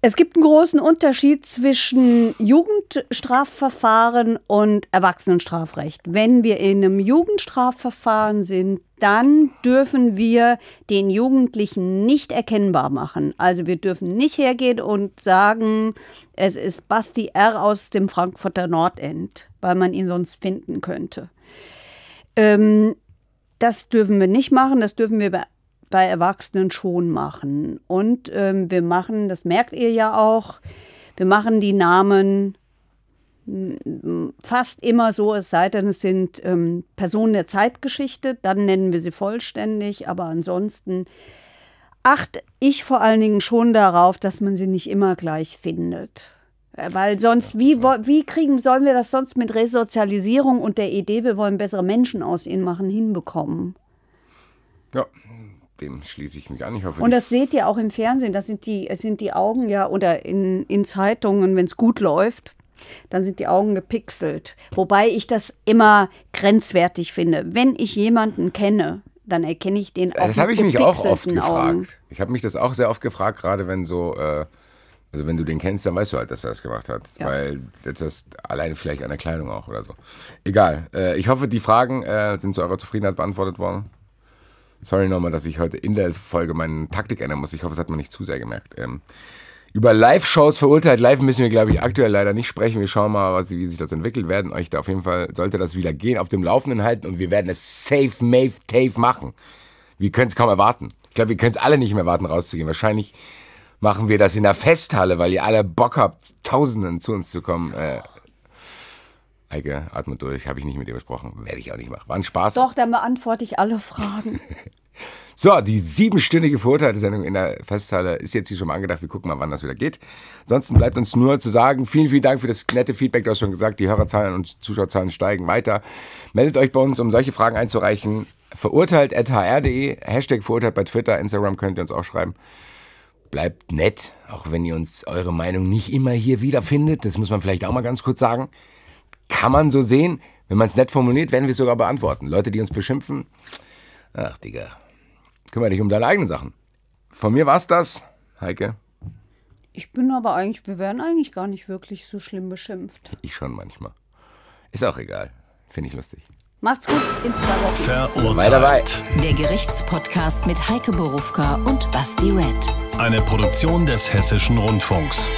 Es gibt einen großen Unterschied zwischen Jugendstrafverfahren und Erwachsenenstrafrecht. Wenn wir in einem Jugendstrafverfahren sind, dann dürfen wir den Jugendlichen nicht erkennbar machen. Also wir dürfen nicht hergehen und sagen, es ist Basti R aus dem Frankfurter Nordend, weil man ihn sonst finden könnte. Ähm, das dürfen wir nicht machen, das dürfen wir bei bei Erwachsenen schon machen. Und ähm, wir machen, das merkt ihr ja auch, wir machen die Namen fast immer so, es sei denn, es sind ähm, Personen der Zeitgeschichte, dann nennen wir sie vollständig, aber ansonsten achte ich vor allen Dingen schon darauf, dass man sie nicht immer gleich findet. Äh, weil sonst, wie, wie kriegen, sollen wir das sonst mit Resozialisierung und der Idee, wir wollen bessere Menschen aus ihnen machen, hinbekommen? Ja, dem schließe ich mich an. Ich hoffe, und das seht ihr auch im Fernsehen, da sind die, sind die Augen ja, oder in, in Zeitungen, wenn es gut läuft, dann sind die Augen gepixelt. Wobei ich das immer grenzwertig finde. Wenn ich jemanden kenne, dann erkenne ich den äh, auch. Das habe ich mich auch oft gefragt. Augen. Ich habe mich das auch sehr oft gefragt, gerade wenn so, äh, also wenn du den kennst, dann weißt du halt, dass er das gemacht hat. Ja. Weil jetzt das alleine vielleicht an der Kleidung auch oder so. Egal. Äh, ich hoffe, die Fragen äh, sind zu eurer Zufriedenheit beantwortet worden. Sorry nochmal, dass ich heute in der Folge meine Taktik ändern muss. Ich hoffe, es hat man nicht zu sehr gemerkt. Ähm, über Live-Shows verurteilt. Live müssen wir, glaube ich, aktuell leider nicht sprechen. Wir schauen mal, was, wie sich das entwickelt. Wir werden euch da auf jeden Fall, sollte das wieder gehen, auf dem Laufenden halten und wir werden es safe, mave, tafe machen. Wir können es kaum erwarten. Ich glaube, wir können es alle nicht mehr erwarten, rauszugehen. Wahrscheinlich machen wir das in der Festhalle, weil ihr alle Bock habt, Tausenden zu uns zu kommen. Äh, Eike, atme durch, habe ich nicht mit dir besprochen, werde ich auch nicht machen. War ein Spaß. Doch, dann beantworte ich alle Fragen. so, die siebenstündige verurteilte Sendung in der Festhalle ist jetzt hier schon mal angedacht. Wir gucken mal, wann das wieder geht. Ansonsten bleibt uns nur zu sagen, vielen, vielen Dank für das nette Feedback. Du hast schon gesagt, die Hörerzahlen und Zuschauerzahlen steigen weiter. Meldet euch bei uns, um solche Fragen einzureichen. Verurteilt.hr.de, Hashtag verurteilt bei Twitter, Instagram könnt ihr uns auch schreiben bleibt nett, auch wenn ihr uns eure Meinung nicht immer hier wiederfindet. Das muss man vielleicht auch mal ganz kurz sagen. Kann man so sehen. Wenn man es nett formuliert, werden wir es sogar beantworten. Leute, die uns beschimpfen, ach Digga, kümmere dich um deine eigenen Sachen. Von mir war es das, Heike. Ich bin aber eigentlich, wir werden eigentlich gar nicht wirklich so schlimm beschimpft. Ich schon manchmal. Ist auch egal. Finde ich lustig. Macht's gut, in zwei Wochen. Verurteilt. dabei. Der Gerichtspodcast mit Heike Borufka und Basti Red. Eine Produktion des Hessischen Rundfunks.